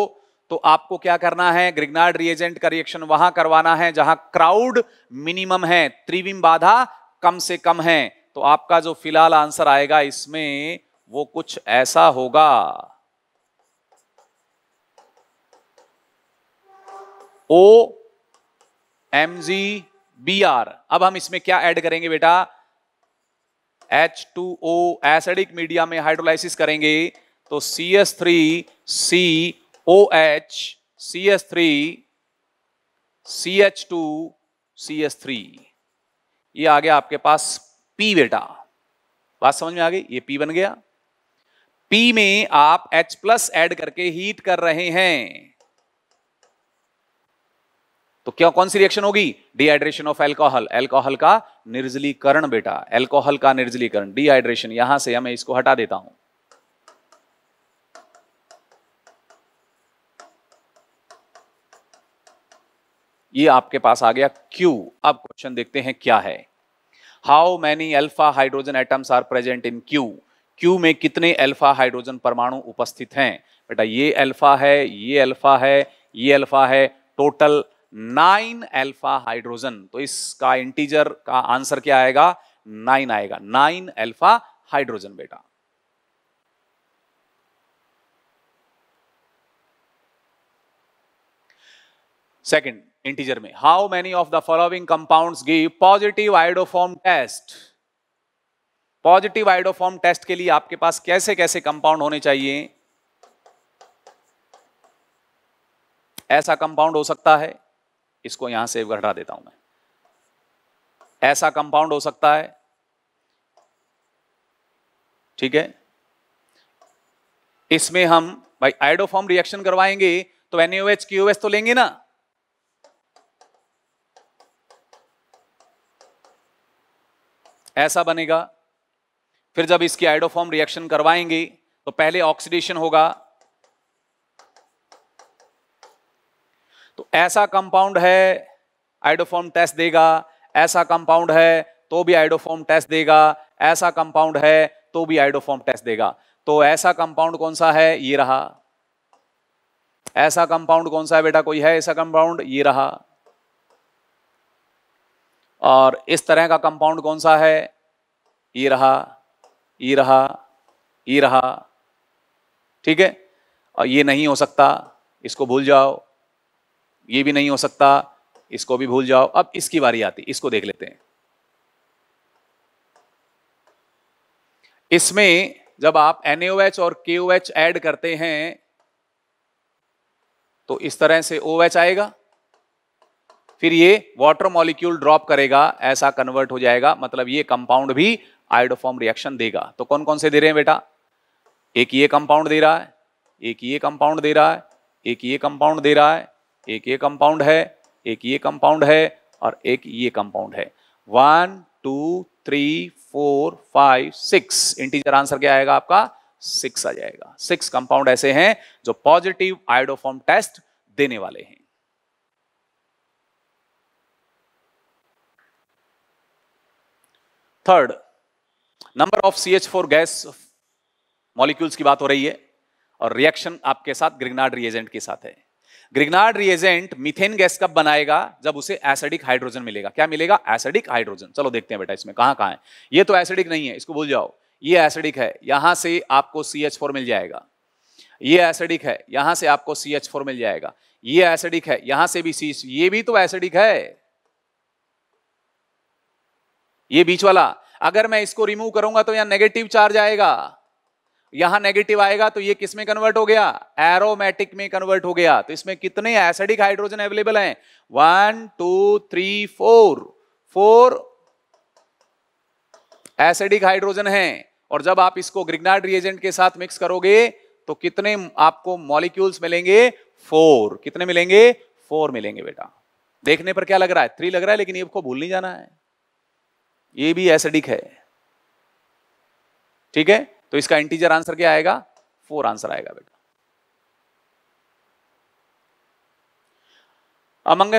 तो आपको क्या करना है ग्रिग्नार्ड रिएजेंट का रिएक्शन वहां करवाना है जहां क्राउड मिनिमम है त्रिविम बाधा कम से कम है तो आपका जो फिलहाल आंसर आएगा इसमें वो कुछ ऐसा होगा O M G B R अब हम इसमें क्या ऐड करेंगे बेटा H two O acidic media में हाइड्रोलाइसिस करेंगे तो C S three C O H C S three C H two C S three ये आ गया आपके पास पी बेटा बात समझ में आ गई ये पी बन गया पी में आप H प्लस एड करके हीट कर रहे हैं तो क्या कौन सी रिएक्शन होगी डिहाइड्रेशन ऑफ एल्कोहल एल्कोहल का निर्जलीकरण बेटा एल्कोहल का निर्जलीकरण डिहाइड्रेशन यहां से मैं इसको हटा देता हूं ये आपके पास आ गया क्यू अब क्वेश्चन देखते हैं क्या है how many alpha hydrogen atoms are present in Q Q में कितने एल्फा हाइड्रोजन परमाणु उपस्थित हैं बेटा ये एल्फा है ये अल्फा है ये अल्फा है टोटल नाइन एल्फा हाइड्रोजन तो इसका इंटीजर का आंसर क्या आएगा नाइन आएगा नाइन एल्फा हाइड्रोजन बेटा सेकंड इंटीजर में how many of the following compounds give positive iodoform test positive iodoform test के लिए आपके पास कैसे कैसे कंपाउंड होने चाहिए ऐसा कंपाउंड हो सकता है इसको यहां से घटा देता हूं मैं ऐसा कंपाउंड हो सकता है ठीक है इसमें हम भाई आइडोफॉर्म रिएक्शन करवाएंगे तो एनएच क्यूएस तो लेंगे ना ऐसा बनेगा फिर जब इसकी आइडोफॉर्म रिएक्शन करवाएंगे तो पहले ऑक्सीडेशन होगा तो ऐसा कंपाउंड है आइडोफॉर्म टेस्ट देगा ऐसा कंपाउंड है तो भी आइडोफॉर्म टेस्ट देगा ऐसा कंपाउंड है तो भी आइडोफॉर्म टेस्ट देगा तो ऐसा कंपाउंड कौन सा है ये रहा ऐसा कंपाउंड कौन सा है बेटा कोई है ऐसा कंपाउंड ये रहा और इस तरह का कंपाउंड कौन सा है ये रहा ये रहा ये रहा ठीक है और ये नहीं हो सकता इसको भूल जाओ ये भी नहीं हो सकता इसको भी भूल जाओ अब इसकी बारी आती इसको देख लेते हैं इसमें जब आप एन और के ऐड करते हैं तो इस तरह से ओ OH आएगा फिर ये वाटर मॉलिक्यूल ड्रॉप करेगा ऐसा कन्वर्ट हो जाएगा मतलब ये कंपाउंड भी आयोडोफॉर्म रिएक्शन देगा तो कौन कौन से दे रहे हैं बेटा एक ये कंपाउंड दे रहा है एक ये कंपाउंड दे रहा है एक ये कंपाउंड दे रहा है एक ये कंपाउंड है एक ये कंपाउंड है और एक ये कंपाउंड है one two three four five six integer answer क्या आएगा आपका सिक्स आ जाएगा सिक्स कंपाउंड ऐसे हैं जो पॉजिटिव आयोडोफॉर्म टेस्ट देने वाले हैं third number of C H four gas molecules की बात हो रही है और रिएक्शन आपके साथ ग्रिगनाड रिएजेंट के साथ है ग्रिगनाड रिएजेंट मिथेन गैस कब बनाएगा जब उसे एसिडिक हाइड्रोजन मिलेगा क्या मिलेगा एसिडिक हाइड्रोजन चलो देखते हैं बेटा इसमें कहां कहां है ये तो एसिडिक नहीं है इसको भूल जाओ ये एसिडिक है यहां से आपको सी एच फोर मिल जाएगा ये एसिडिक है यहां से आपको सी एच फोर मिल जाएगा ये एसिडिक है यहां से भी सी ये भी तो एसिडिक है ये बीच वाला अगर मैं इसको रिमूव करूंगा तो यहां नेगेटिव चार्ज आएगा यहां नेगेटिव आएगा तो ये किस में कन्वर्ट हो गया एरोमेटिक में कन्वर्ट हो गया तो इसमें कितने एसिडिक हाइड्रोजन अवेलेबल हैं one two three four four acidic hydrogen है और जब आप इसको ग्रिग्नार्ड रिएजेंट के साथ मिक्स करोगे तो कितने आपको मॉलिक्यूल्स मिलेंगे फोर कितने मिलेंगे फोर मिलेंगे बेटा देखने पर क्या लग रहा है थ्री लग रहा है लेकिन ये आपको भूल नहीं जाना है ये भी एसिडिक है ठीक है तो इसका इंटीजर आंसर क्या आएगा फोर आंसर आएगा बेटा among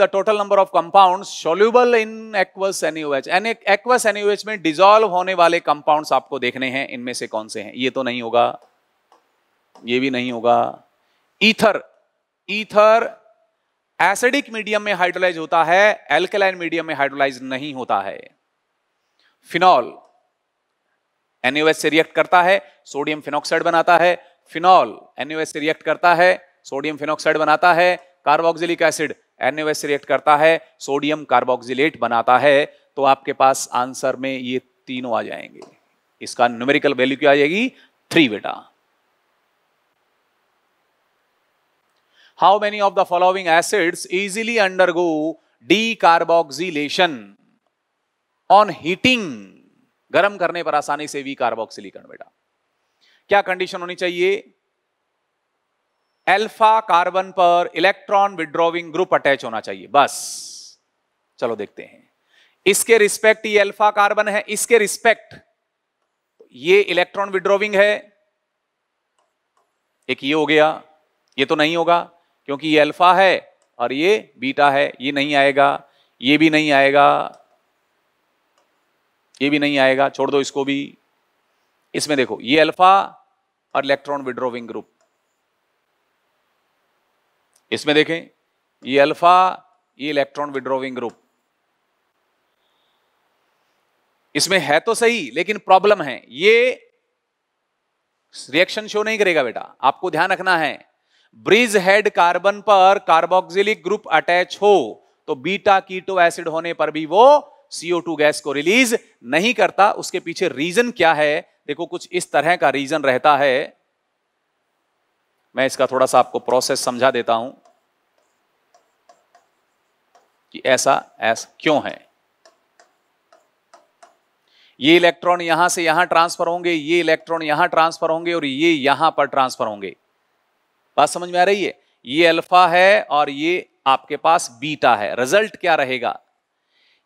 the total number of compound of in soluble in aqueous NaOH aqueous NaOH में डिजोल्व होने वाले कंपाउंड आपको देखने हैं इनमें से कौन से हैं ये तो नहीं होगा ये भी नहीं होगा ईथर ईथर एसिडिक मीडियम में हाइड्रोलाइज होता है एल्केलाइन मीडियम में हाइड्रोलाइज नहीं होता है फिनॉल एनयूएस से रिएक्ट करता है सोडियम फिनोक्साइड बनाता है फिनॉल एनयूएस से रिएक्ट करता है सोडियम फिनोक्साइड बनाता है कार्बोक्सिलिक एसिड एनयूएस से रिएक्ट करता है सोडियम कार्बोक्सिलेट बनाता है तो आपके पास आंसर में ये तीनों आ जाएंगे इसका न्यूमेरिकल वैल्यू क्या आ जाएगी थ्री बेटा how many of the following acids easily undergo decarboxylation on heating गर्म करने पर आसानी से वी कार्बोक्सिलिकन बेटा क्या कंडीशन होनी चाहिए एल्फा कार्बन पर इलेक्ट्रॉन विड्रॉविंग ग्रुप अटैच होना चाहिए बस चलो देखते हैं इसके रिस्पेक्ट ये अल्फा कार्बन है इसके रिस्पेक्ट ये इलेक्ट्रॉन विड्रॉविंग है एक ये हो गया ये तो नहीं होगा क्योंकि ये अल्फा है और ये बीटा है ये नहीं आएगा ये भी नहीं आएगा ये भी नहीं आएगा छोड़ दो इसको भी इसमें देखो ये अल्फा और इलेक्ट्रॉन विड्रोविंग ग्रुप इसमें देखें ये अल्फा ये इलेक्ट्रॉन विड्रोविंग ग्रुप इसमें है तो सही लेकिन प्रॉब्लम है ये रिएक्शन शो नहीं करेगा बेटा आपको ध्यान रखना है ब्रिज हेड कार्बन पर कार्बोक्सिलिक ग्रुप अटैच हो तो बीटा कीटो एसिड होने पर भी वो टू गैस को रिलीज नहीं करता उसके पीछे रीजन क्या है देखो कुछ इस तरह का रीजन रहता है मैं इसका थोड़ा सा आपको प्रोसेस समझा देता हूं कि ऐसा ऐसा क्यों है ये इलेक्ट्रॉन यहां से यहां ट्रांसफर होंगे ये इलेक्ट्रॉन यहां ट्रांसफर होंगे और ये यहां पर ट्रांसफर होंगे बात समझ में आ रही है ये अल्फा है और ये आपके पास बीटा है रिजल्ट क्या रहेगा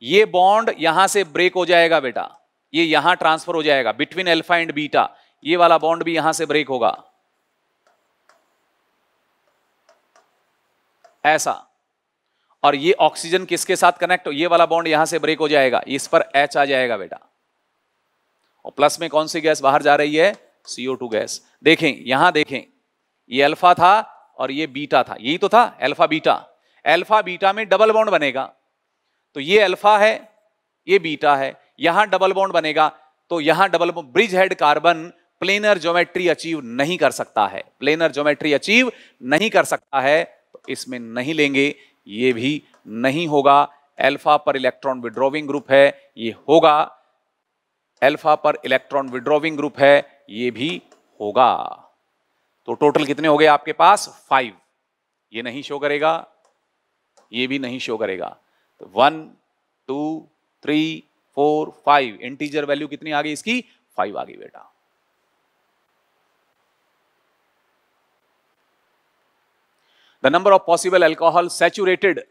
ये बॉन्ड यहां से ब्रेक हो जाएगा बेटा ये यहां ट्रांसफर हो जाएगा बिटवीन एल्फा एंड बीटा ये वाला बॉन्ड भी यहां से ब्रेक होगा ऐसा और ये ऑक्सीजन किसके साथ कनेक्ट हो ये वाला बॉन्ड यहां से ब्रेक हो जाएगा इस पर एच आ जाएगा बेटा और प्लस में कौन सी गैस बाहर जा रही है सीओ टू गैस देखें यहां देखें ये अल्फा था और ये बीटा था यही तो था अल्फा बीटा अल्फा बीटा में डबल बॉन्ड बनेगा तो ये अल्फा है ये बीटा है यहां डबल बॉन्ड बनेगा तो यहां double bridgehead carbon planar geometry achieve नहीं कर सकता है प्लेनर ज्योमेट्री अचीव नहीं कर सकता है तो इसमें नहीं लेंगे ये भी नहीं होगा एल्फा पर इलेक्ट्रॉन विड्रॉविंग ग्रुप है ये होगा एल्फा पर इलेक्ट्रॉन विड्रॉविंग ग्रुप है ये भी होगा तो टोटल कितने हो गए आपके पास फाइव ये नहीं शो करेगा ये भी नहीं शो करेगा one two three four five integer value कितनी आ गई इसकी फाइव आ गई बेटा the number of possible alcohol saturated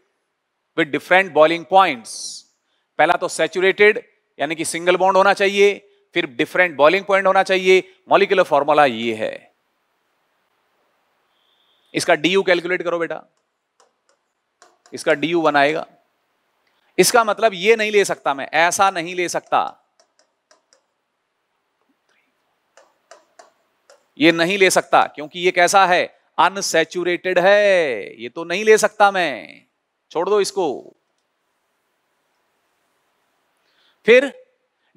with different boiling point पहला तो सेचुरेटेड यानी कि सिंगल बॉन्ड होना चाहिए फिर डिफरेंट बॉइलिंग पॉइंट होना चाहिए मॉलिकुलर फॉर्मूला ये है इसका डी यू कैलकुलेट करो बेटा इसका डी यू बनाएगा इसका मतलब ये नहीं ले सकता मैं ऐसा नहीं ले सकता ये नहीं ले सकता क्योंकि ये कैसा है अनसेचुरेटेड है ये तो नहीं ले सकता मैं छोड़ दो इसको फिर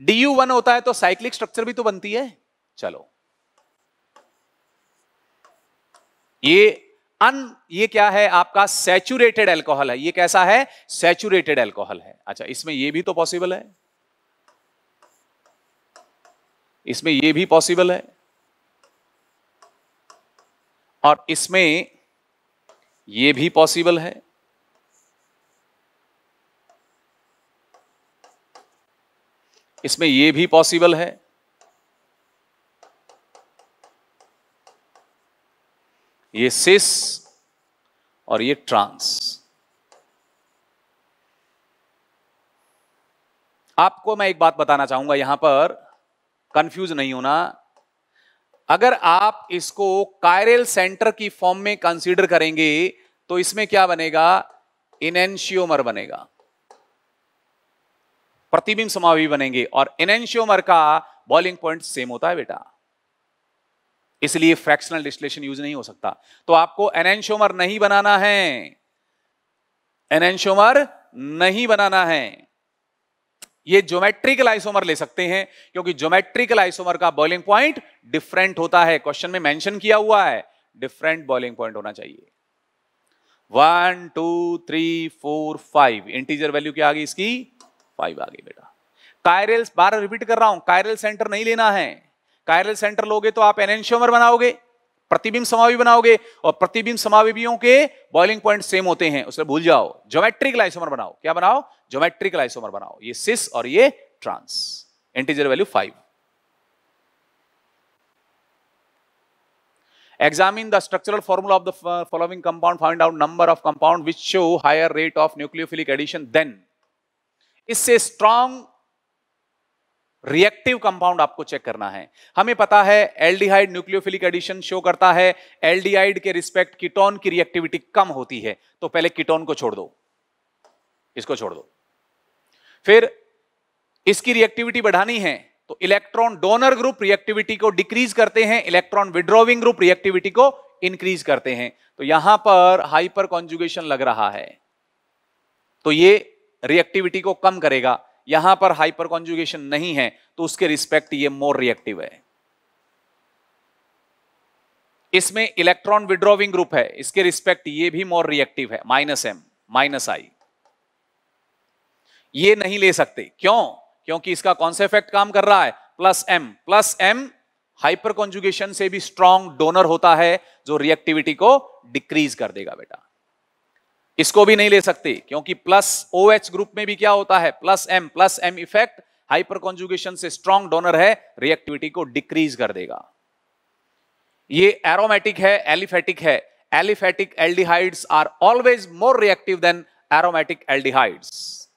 डी यू वन होता है तो साइक्लिक स्ट्रक्चर भी तो बनती है चलो ये अन ये क्या है आपका सैचुरेटेड एल्कोहल है ये कैसा है सैचुरेटेड एल्कोहल है अच्छा इसमें ये भी तो पॉसिबल है इसमें ये भी पॉसिबल है और इसमें ये भी पॉसिबल है इसमें ये भी पॉसिबल है ये सिस और ये ट्रांस आपको मैं एक बात बताना चाहूंगा यहां पर कंफ्यूज नहीं होना अगर आप इसको कायरल सेंटर की फॉर्म में कंसीडर करेंगे तो इसमें क्या बनेगा इनेंशियोमर बनेगा प्रतिबिंब समावी बनेंगे और इनेंशियोमर का बॉलिंग पॉइंट सेम होता है बेटा इसलिए फ्रैक्शनल डिस्टिलेशन यूज नहीं हो सकता तो आपको एनेंशोमर नहीं बनाना है एनेंशोमर नहीं बनाना है ये ज्योमेट्रिकल आइसोमर ले सकते हैं क्योंकि ज्योमेट्रिकल आइसोमर का बॉइलिंग पॉइंट डिफरेंट होता है क्वेश्चन में मेंशन किया हुआ है डिफरेंट बॉइलिंग पॉइंट होना चाहिए one two three four five integer value क्या आ गई इसकी फाइव आ गई बेटा कायरल बारह रिपीट कर रहा हूं कायरल सेंटर नहीं लेना है कायरल सेंटर लोगे तो आप एनशियोमर बनाओगे प्रतिबिंब समावी बनाओगे और प्रतिबिंब समावियों के बॉइलिंग पॉइंट सेम होते हैं उसे भूल जाओ ज्योमेट्रिक लाइसोमर बनाओ क्या बनाओ ज्योमेट्रिक लाइसोमर बनाओ ये सिस और ये trans integer value five examine the structural formula of the following compound find out number of compound which show higher rate of nucleophilic addition than इससे स्ट्रॉन्ग रिएक्टिव कंपाउंड आपको check करना है हमें पता है एल्डिहाइड न्यूक्लियोफिलिक एडिशन शो करता है aldehyde के रिस्पेक्ट कीटोन की रिएक्टिविटी कम होती है तो पहले कीटोन को छोड़ दो इसको छोड़ दो फिर इसकी रिएक्टिविटी बढ़ानी है तो इलेक्ट्रॉन डोनर ग्रुप रिएक्टिविटी को डिक्रीज करते हैं इलेक्ट्रॉन विड्रॉविंग ग्रुप रिएक्टिविटी को इंक्रीज करते हैं तो यहां पर हाइपर कॉन्जुगेशन लग रहा है तो ये रिएक्टिविटी को कम करेगा यहां पर हाइपर कॉन्जुगेशन नहीं है तो उसके रिस्पेक्ट ये मोर रिएक्टिव है इसमें इलेक्ट्रॉन विड्रॉविंग ग्रुप है इसके रिस्पेक्ट ये भी मोर रिएक्टिव है माइनस एम माइनस आई ये नहीं ले सकते क्यों क्योंकि इसका कौन सा इफेक्ट काम कर रहा है plus M plus M hyperconjugation से भी स्ट्रॉन्ग डोनर होता है जो रिएक्टिविटी को डिक्रीज कर देगा बेटा इसको भी नहीं ले सकते क्योंकि प्लस ओ OH ग्रुप में भी क्या होता है plus M plus M effect hyperconjugation से स्ट्रॉन्ग डोनर है रिएक्टिविटी को डिक्रीज कर देगा ये एरोमेटिक है एलिफेटिक है aliphatic aldehydes are always more reactive than aromatic aldehydes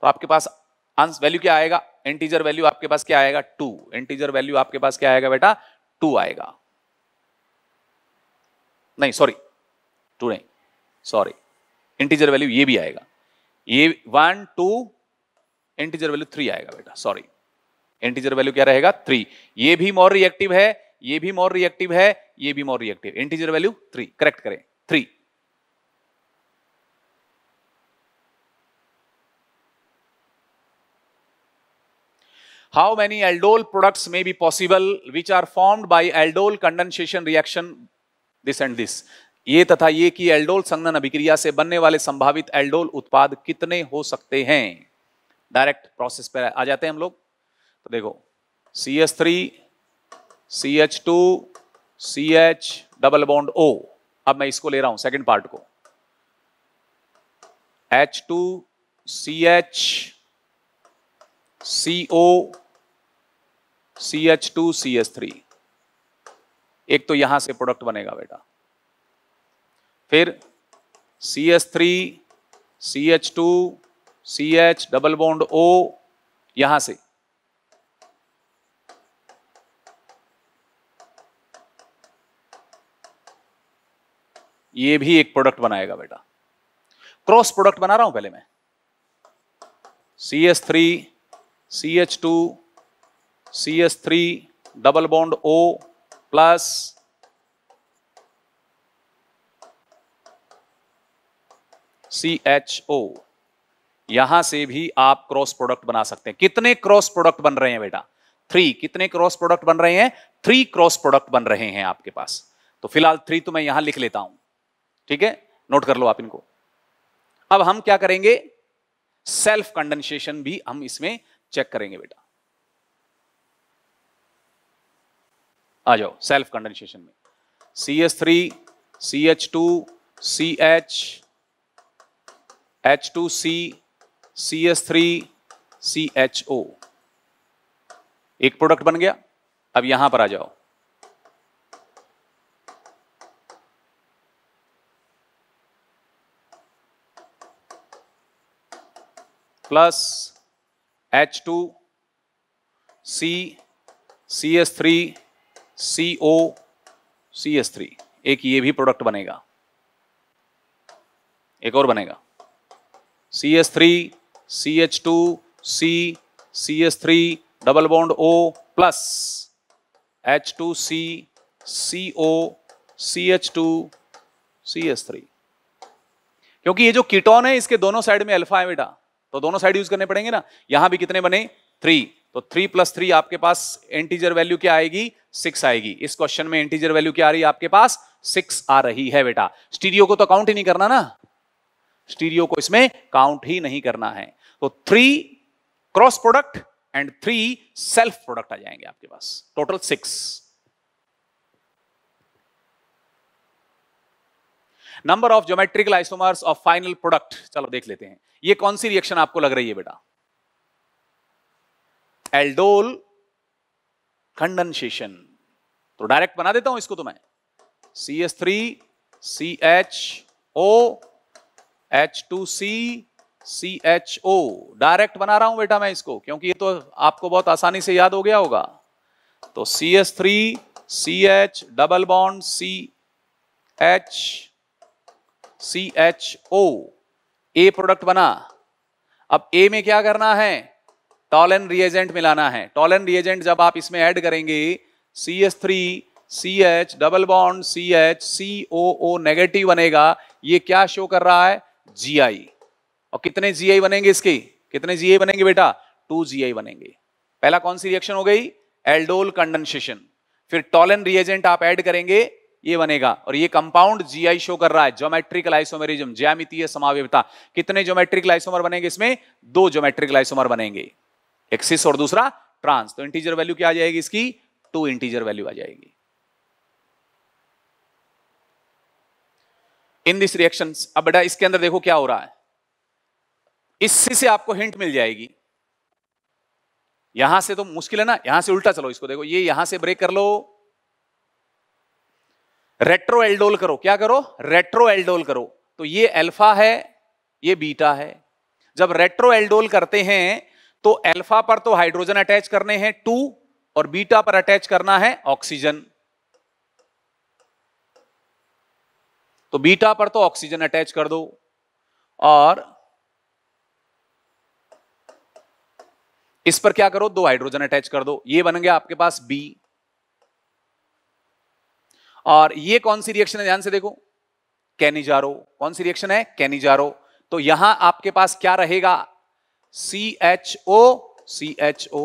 तो आपके पास आंसर वैल्यू क्या आएगा इंटीजर वैल्यू आपके पास क्या आएगा टू इंटीजर वैल्यू आपके पास क्या आएगा बेटा टू आएगा नहीं सॉरी टू नहीं सॉरी इंटीजर वैल्यू ये भी आएगा ये one two integer value three आएगा बेटा सॉरी इंटीजर वैल्यू क्या रहेगा थ्री ये भी मोर रिएक्टिव है ये भी मोर रिएक्टिव है ये भी more reactive integer value three correct करें three how many aldol product may be possible which are formed by aldol condensation reaction this and this ये तथा ये कि एल्डोल संगन अभिक्रिया से बनने वाले संभावित एल्डोल उत्पाद कितने हो सकते हैं डायरेक्ट प्रोसेस पर आ जाते हैं हम लोग तो देखो C S three C H two C H double bond O अब मैं इसको ले रहा हूं सेकंड पार्ट को H two C H C O C H two C H three एक तो यहां से प्रोडक्ट बनेगा बेटा फिर C S three C H two C H double bond O यहां से ये भी एक प्रोडक्ट बनाएगा बेटा क्रॉस प्रोडक्ट बना रहा हूं पहले मैं C S three C H two C S three double bond O plus C H O यहां से भी आप क्रॉस प्रोडक्ट बना सकते हैं कितने क्रॉस प्रोडक्ट बन रहे हैं बेटा थ्री कितने क्रॉस प्रोडक्ट बन रहे हैं थ्री क्रॉस प्रोडक्ट बन रहे हैं आपके पास तो फिलहाल थ्री तो मैं यहां लिख लेता हूं ठीक है नोट कर लो आप इनको अब हम क्या करेंगे सेल्फ कंडेंसेशन भी हम इसमें चेक करेंगे बेटा आ जाओ सेल्फ कंडेंसेशन में C S three C H two C H H two C C S three C H O एक प्रोडक्ट बन गया अब यहां पर आ जाओ plus H two C C S three C O C S three एक ये भी प्रोडक्ट बनेगा एक और बनेगा C S three C H two C C S three double bond O plus H two C C O C H two C S three क्योंकि ये जो कीटोन है इसके दोनों साइड में अल्फा है बेटा तो दोनों साइड यूज करने पड़ेंगे ना यहां भी कितने बने थ्री तो थ्री प्लस थ्री आपके पास एंटीजर वैल्यू क्या आएगी सिक्स आएगी इस क्वेश्चन में एंटीजर वैल्यू क्या आ रही है आपके पास सिक्स आ रही है बेटा स्टीरियो को तो काउंट ही नहीं करना ना स्टीरियो को इसमें काउंट ही नहीं करना है तो three cross product and three self product आ जाएंगे आपके पास total six number of geometrical isomers of final product चलो देख लेते हैं ये कौन सी रिएक्शन आपको लग रही है बेटा एल्डोल कंडेंसेशन तो डायरेक्ट बना देता हूं इसको तो मैं C S three C H O H two C C H O direct बना रहा हूं बेटा मैं इसको क्योंकि ये तो आपको बहुत आसानी से याद हो गया होगा तो C S three C H double bond C H C H O A product बना अब ए में क्या करना है टॉलन रिएजेंट मिलाना है टॉलन रिएजेंट जब आप इसमें ऐड करेंगे C S three C H double bond C H C O O negative बनेगा ये क्या शो कर रहा है जीआई और कितने जीआई बनेंगे इसके कितने जीआई बनेंगे बेटा टू जीआई बनेंगे पहला कौन सी रिएक्शन हो गई एल्डोल कंडेंसेशन फिर टॉलन रिएजेंट आप ऐड करेंगे ये बनेगा और ये कंपाउंड जीआई शो कर रहा है ज्योमेट्रिकल आइसोमेरिज्म ज्यामितीय समावयता कितने ज्योमेट्रिकल आइसोमर बनेंगे इसमें दो ज्योमेट्रिकल आइसोमर बनेंगे एक्सिस और दूसरा ट्रांस तो इंटीजर वैल्यू क्या आ जाएगी इसकी टू इंटीजर वैल्यू आ जाएगी इन दिस रिएक्शन अब बेटा इसके अंदर देखो क्या हो रहा है इससे से आपको हिंट मिल जाएगी यहां से तो मुश्किल है ना यहां से उल्टा चलो इसको देखो ये यहां से ब्रेक कर लो रेट्रो एल्डोल करो क्या करो रेट्रो एल्डोल करो तो ये अल्फा है ये बीटा है जब रेट्रो एल्डोल करते हैं तो अल्फा पर तो हाइड्रोजन अटैच करने हैं टू और बीटा पर अटैच करना है ऑक्सीजन तो बीटा पर तो ऑक्सीजन अटैच कर दो और इस पर क्या करो दो हाइड्रोजन अटैच कर दो ये बन गया आपके पास बी और ये कौन सी रिएक्शन है ध्यान से देखो कैनिजारो कौन सी रिएक्शन है कैनिजारो तो यहां आपके पास क्या रहेगा सी H O C H O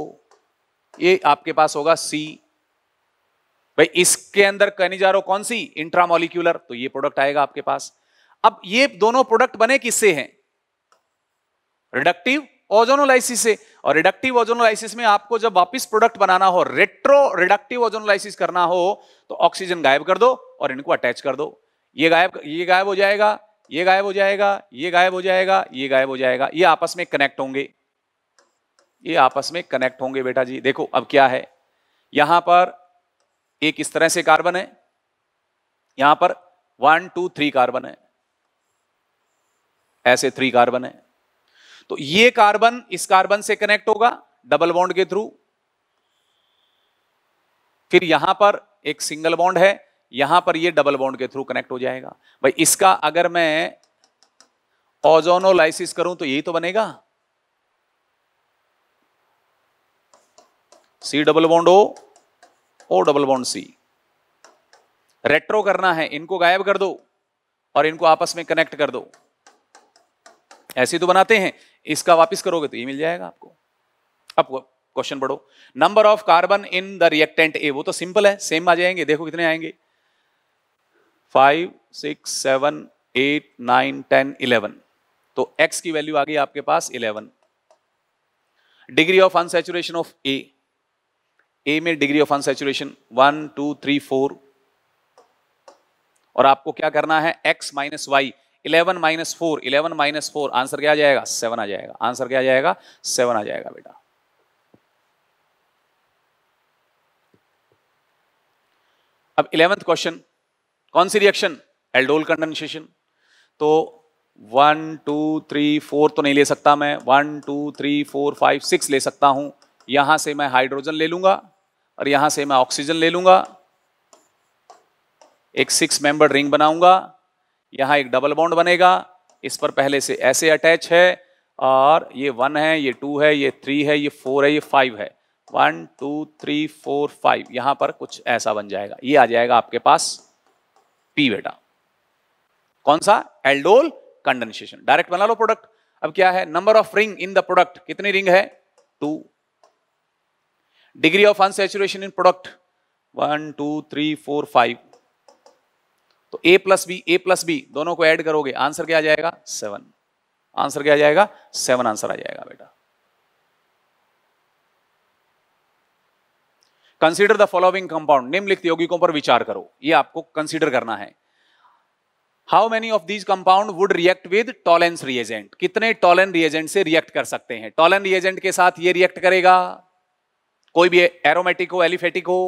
ये आपके पास होगा सी भाई इसके अंदर जा रो कौन सी इंट्रामोलिक्यूलर तो ये प्रोडक्ट आएगा आपके पास अब ये दोनों प्रोडक्ट बने किससे हैं रिडक्टिव ओजोनोलाइसिस से और रिडक्टिव ओजोनोलाइसिस में आपको जब वापस प्रोडक्ट बनाना हो रेट्रो रिडक्टिव ओजोनोलाइसिस करना हो तो ऑक्सीजन गायब कर दो और इनको अटैच कर दो ये गायब ये गायब हो जाएगा ये गायब हो जाएगा ये गायब हो जाएगा ये गायब हो जाएगा ये आपस में कनेक्ट होंगे ये आपस में कनेक्ट होंगे बेटा जी देखो अब क्या है यहां पर एक इस तरह से कार्बन है यहां पर वन टू थ्री कार्बन है ऐसे थ्री कार्बन है तो ये कार्बन इस कार्बन से कनेक्ट होगा डबल बॉन्ड के थ्रू फिर यहां पर एक सिंगल बॉन्ड है यहां पर ये डबल बॉन्ड के थ्रू कनेक्ट हो जाएगा भाई इसका अगर मैं ओजोनोलाइसिस करूं तो यही तो बनेगा C double bond O O double bond C retro करना है इनको गायब कर दो और इनको आपस में कनेक्ट कर दो ऐसे तो बनाते हैं इसका वापस करोगे तो ये मिल जाएगा आपको अब क्वेश्चन पढ़ो number of carbon in the reactant A वो तो सिंपल है सेम आ जाएंगे देखो कितने आएंगे five six seven eight nine ten eleven तो एक्स की वैल्यू आ गई आपके पास eleven degree of unsaturation of A A में degree of unsaturation one two three four और आपको क्या करना है X minus Y eleven minus four eleven minus four answer क्या आ जाएगा सेवन आ जाएगा आंसर क्या आ जाएगा सेवन आ जाएगा बेटा अब इलेवेंथ क्वेश्चन कौन सी रिएक्शन एल्डोल कंडेंसेशन तो वन टू थ्री फोर तो नहीं ले सकता मैं one two three four five six ले सकता हूं यहां से मैं हाइड्रोजन ले लूंगा और यहां से मैं ऑक्सीजन ले लूंगा एक सिक्स मेंबर रिंग बनाऊंगा यहां एक डबल बॉन्ड बनेगा इस पर पहले से ऐसे अटैच है और ये वन है ये टू है ये थ्री है ये फोर है ये फाइव है one two three four five यहां पर कुछ ऐसा बन जाएगा ये आ जाएगा आपके पास पी बेटा कौन सा एल्डोल कंडेंसेशन डायरेक्ट बना लो प्रोडक्ट अब क्या है number of ring in the product कितनी रिंग है two degree of unsaturation in product one two three four five तो A plus B A plus B दोनों को ऐड करोगे आंसर क्या आ जाएगा सेवन आंसर क्या आ जाएगा सेवन आंसर आ जाएगा बेटा कंसीडर द फॉलोइंग कंपाउंड निम्नलिखित यौगिकों पर विचार करो ये आपको कंसीडर करना है how many of these compound would react with Tollens reagent कितने टॉलेन रिएजेंट से रिएक्ट कर सकते हैं टॉलेन रिएजेंट के साथ ये रिएक्ट करेगा कोई भी एरोमेटिक हो एलिफेटिक हो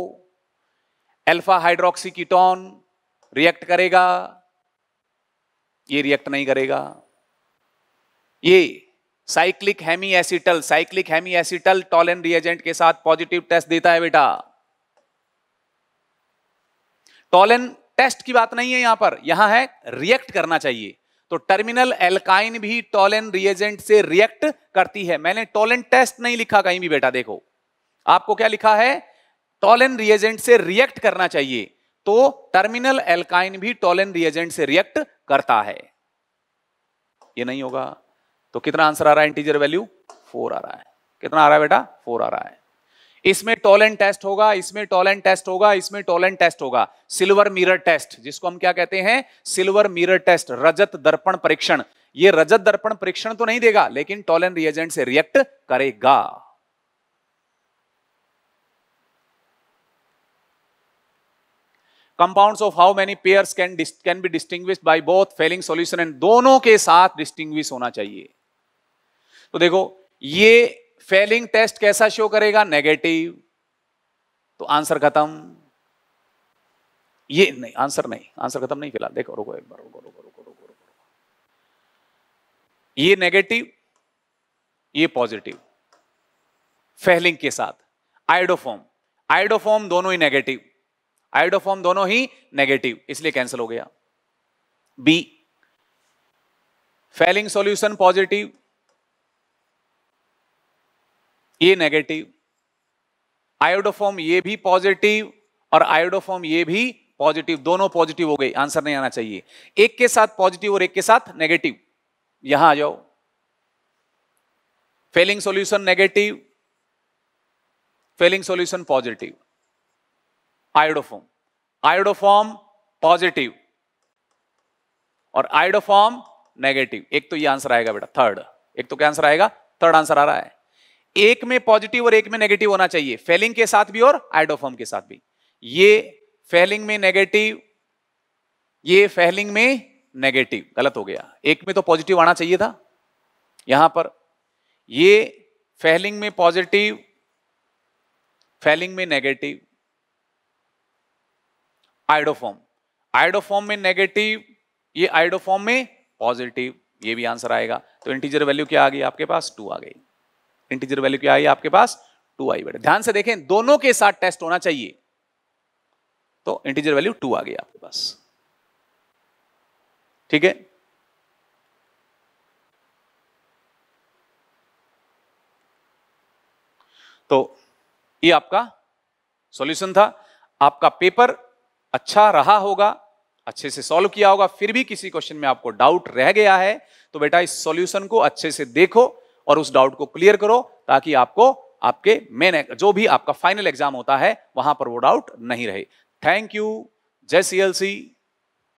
एल्फा हाइड्रोक्सी कीटोन रिएक्ट करेगा ये रिएक्ट नहीं करेगा ये cyclic hemiacetal cyclic hemiacetal Tollen reagent के साथ पॉजिटिव टेस्ट देता है बेटा टॉलन टेस्ट की बात नहीं है यहां पर यहां है रिएक्ट करना चाहिए तो टर्मिनल एल्काइन भी टॉलन रिएजेंट से रिएक्ट करती है मैंने टॉलन टेस्ट नहीं लिखा कहीं भी बेटा देखो आपको क्या लिखा है टॉलेन रिएजेंट से रिएक्ट करना चाहिए तो टर्मिनल एल्काइन भी टॉलेन रिएजेंट से रिएक्ट करता है ये नहीं होगा तो कितना आंसर आ रहा है इंटीजर वैल्यू फोर आ रहा है कितना आ रहा है बेटा फोर आ रहा है इसमें टॉलेन टेस्ट होगा इसमें टॉलेन टेस्ट होगा इसमें टॉलेन टेस्ट होगा सिल्वर मीरर टेस्ट जिसको हम क्या कहते हैं सिल्वर मीरर टेस्ट रजत दर्पण परीक्षण ये रजत दर्पण परीक्षण तो नहीं देगा लेकिन टॉलेन रिएजेंट से रिएक्ट करेगा compounds of how many pairs can can be distinguish by both Fehling solution and दोनों के साथ डिस्टिंग्विश होना चाहिए तो देखो ये फेलिंग टेस्ट कैसा शो करेगा नेगेटिव तो आंसर खत्म ये नहीं आंसर नहीं आंसर खत्म नहीं फिलहाल देखो रुको एक बार रुको रुको रुको रुको रुको रुको ये नेगेटिव ये पॉजिटिव फेलिंग के साथ आइडोफॉर्म आइडोफॉर्म दोनों ही नेगेटिव आयोडोफॉर्म दोनों ही नेगेटिव इसलिए कैंसिल हो गया बी फेलिंग सॉल्यूशन पॉजिटिव ये नेगेटिव आयोडोफॉर्म ये भी पॉजिटिव और आयोडोफॉर्म ये भी पॉजिटिव दोनों पॉजिटिव हो गए आंसर नहीं आना चाहिए एक के साथ पॉजिटिव और एक के साथ नेगेटिव यहां आ जाओ Fehling solution negative Fehling solution positive iodoform iodoform positive और आयोडोफॉर्म नेगेटिव एक तो ये आंसर आएगा बेटा थर्ड एक तो क्या आंसर आएगा थर्ड आंसर आ रहा है एक में पॉजिटिव और एक में नेगेटिव होना चाहिए फेलिंग के साथ भी और आइडोफॉर्म के साथ भी ये फेलिंग में नेगेटिव ये फेलिंग में नेगेटिव गलत हो गया एक में तो पॉजिटिव आना चाहिए था यहां पर ये फेलिंग में पॉजिटिव फेलिंग में नेगेटिव आइडोफॉर्म आइडोफॉर्म में नेगेटिव ये आइडोफॉर्म में पॉजिटिव ये भी आंसर आएगा तो इंटीजर वैल्यू क्या आ गई आपके पास टू आ गई इंटीजर वैल्यू क्या आई आपके पास टू आई बेटा ध्यान से देखें दोनों के साथ टेस्ट होना चाहिए तो इंटीजर वैल्यू टू आ गई आपके पास ठीक है तो ये आपका सॉल्यूशन था आपका पेपर अच्छा रहा होगा अच्छे से सॉल्व किया होगा फिर भी किसी क्वेश्चन में आपको डाउट रह गया है तो बेटा इस सॉल्यूशन को अच्छे से देखो और उस डाउट को क्लियर करो ताकि आपको आपके मेन जो भी आपका फाइनल एग्जाम होता है वहां पर वो डाउट नहीं रहे थैंक यू जय सी एल सी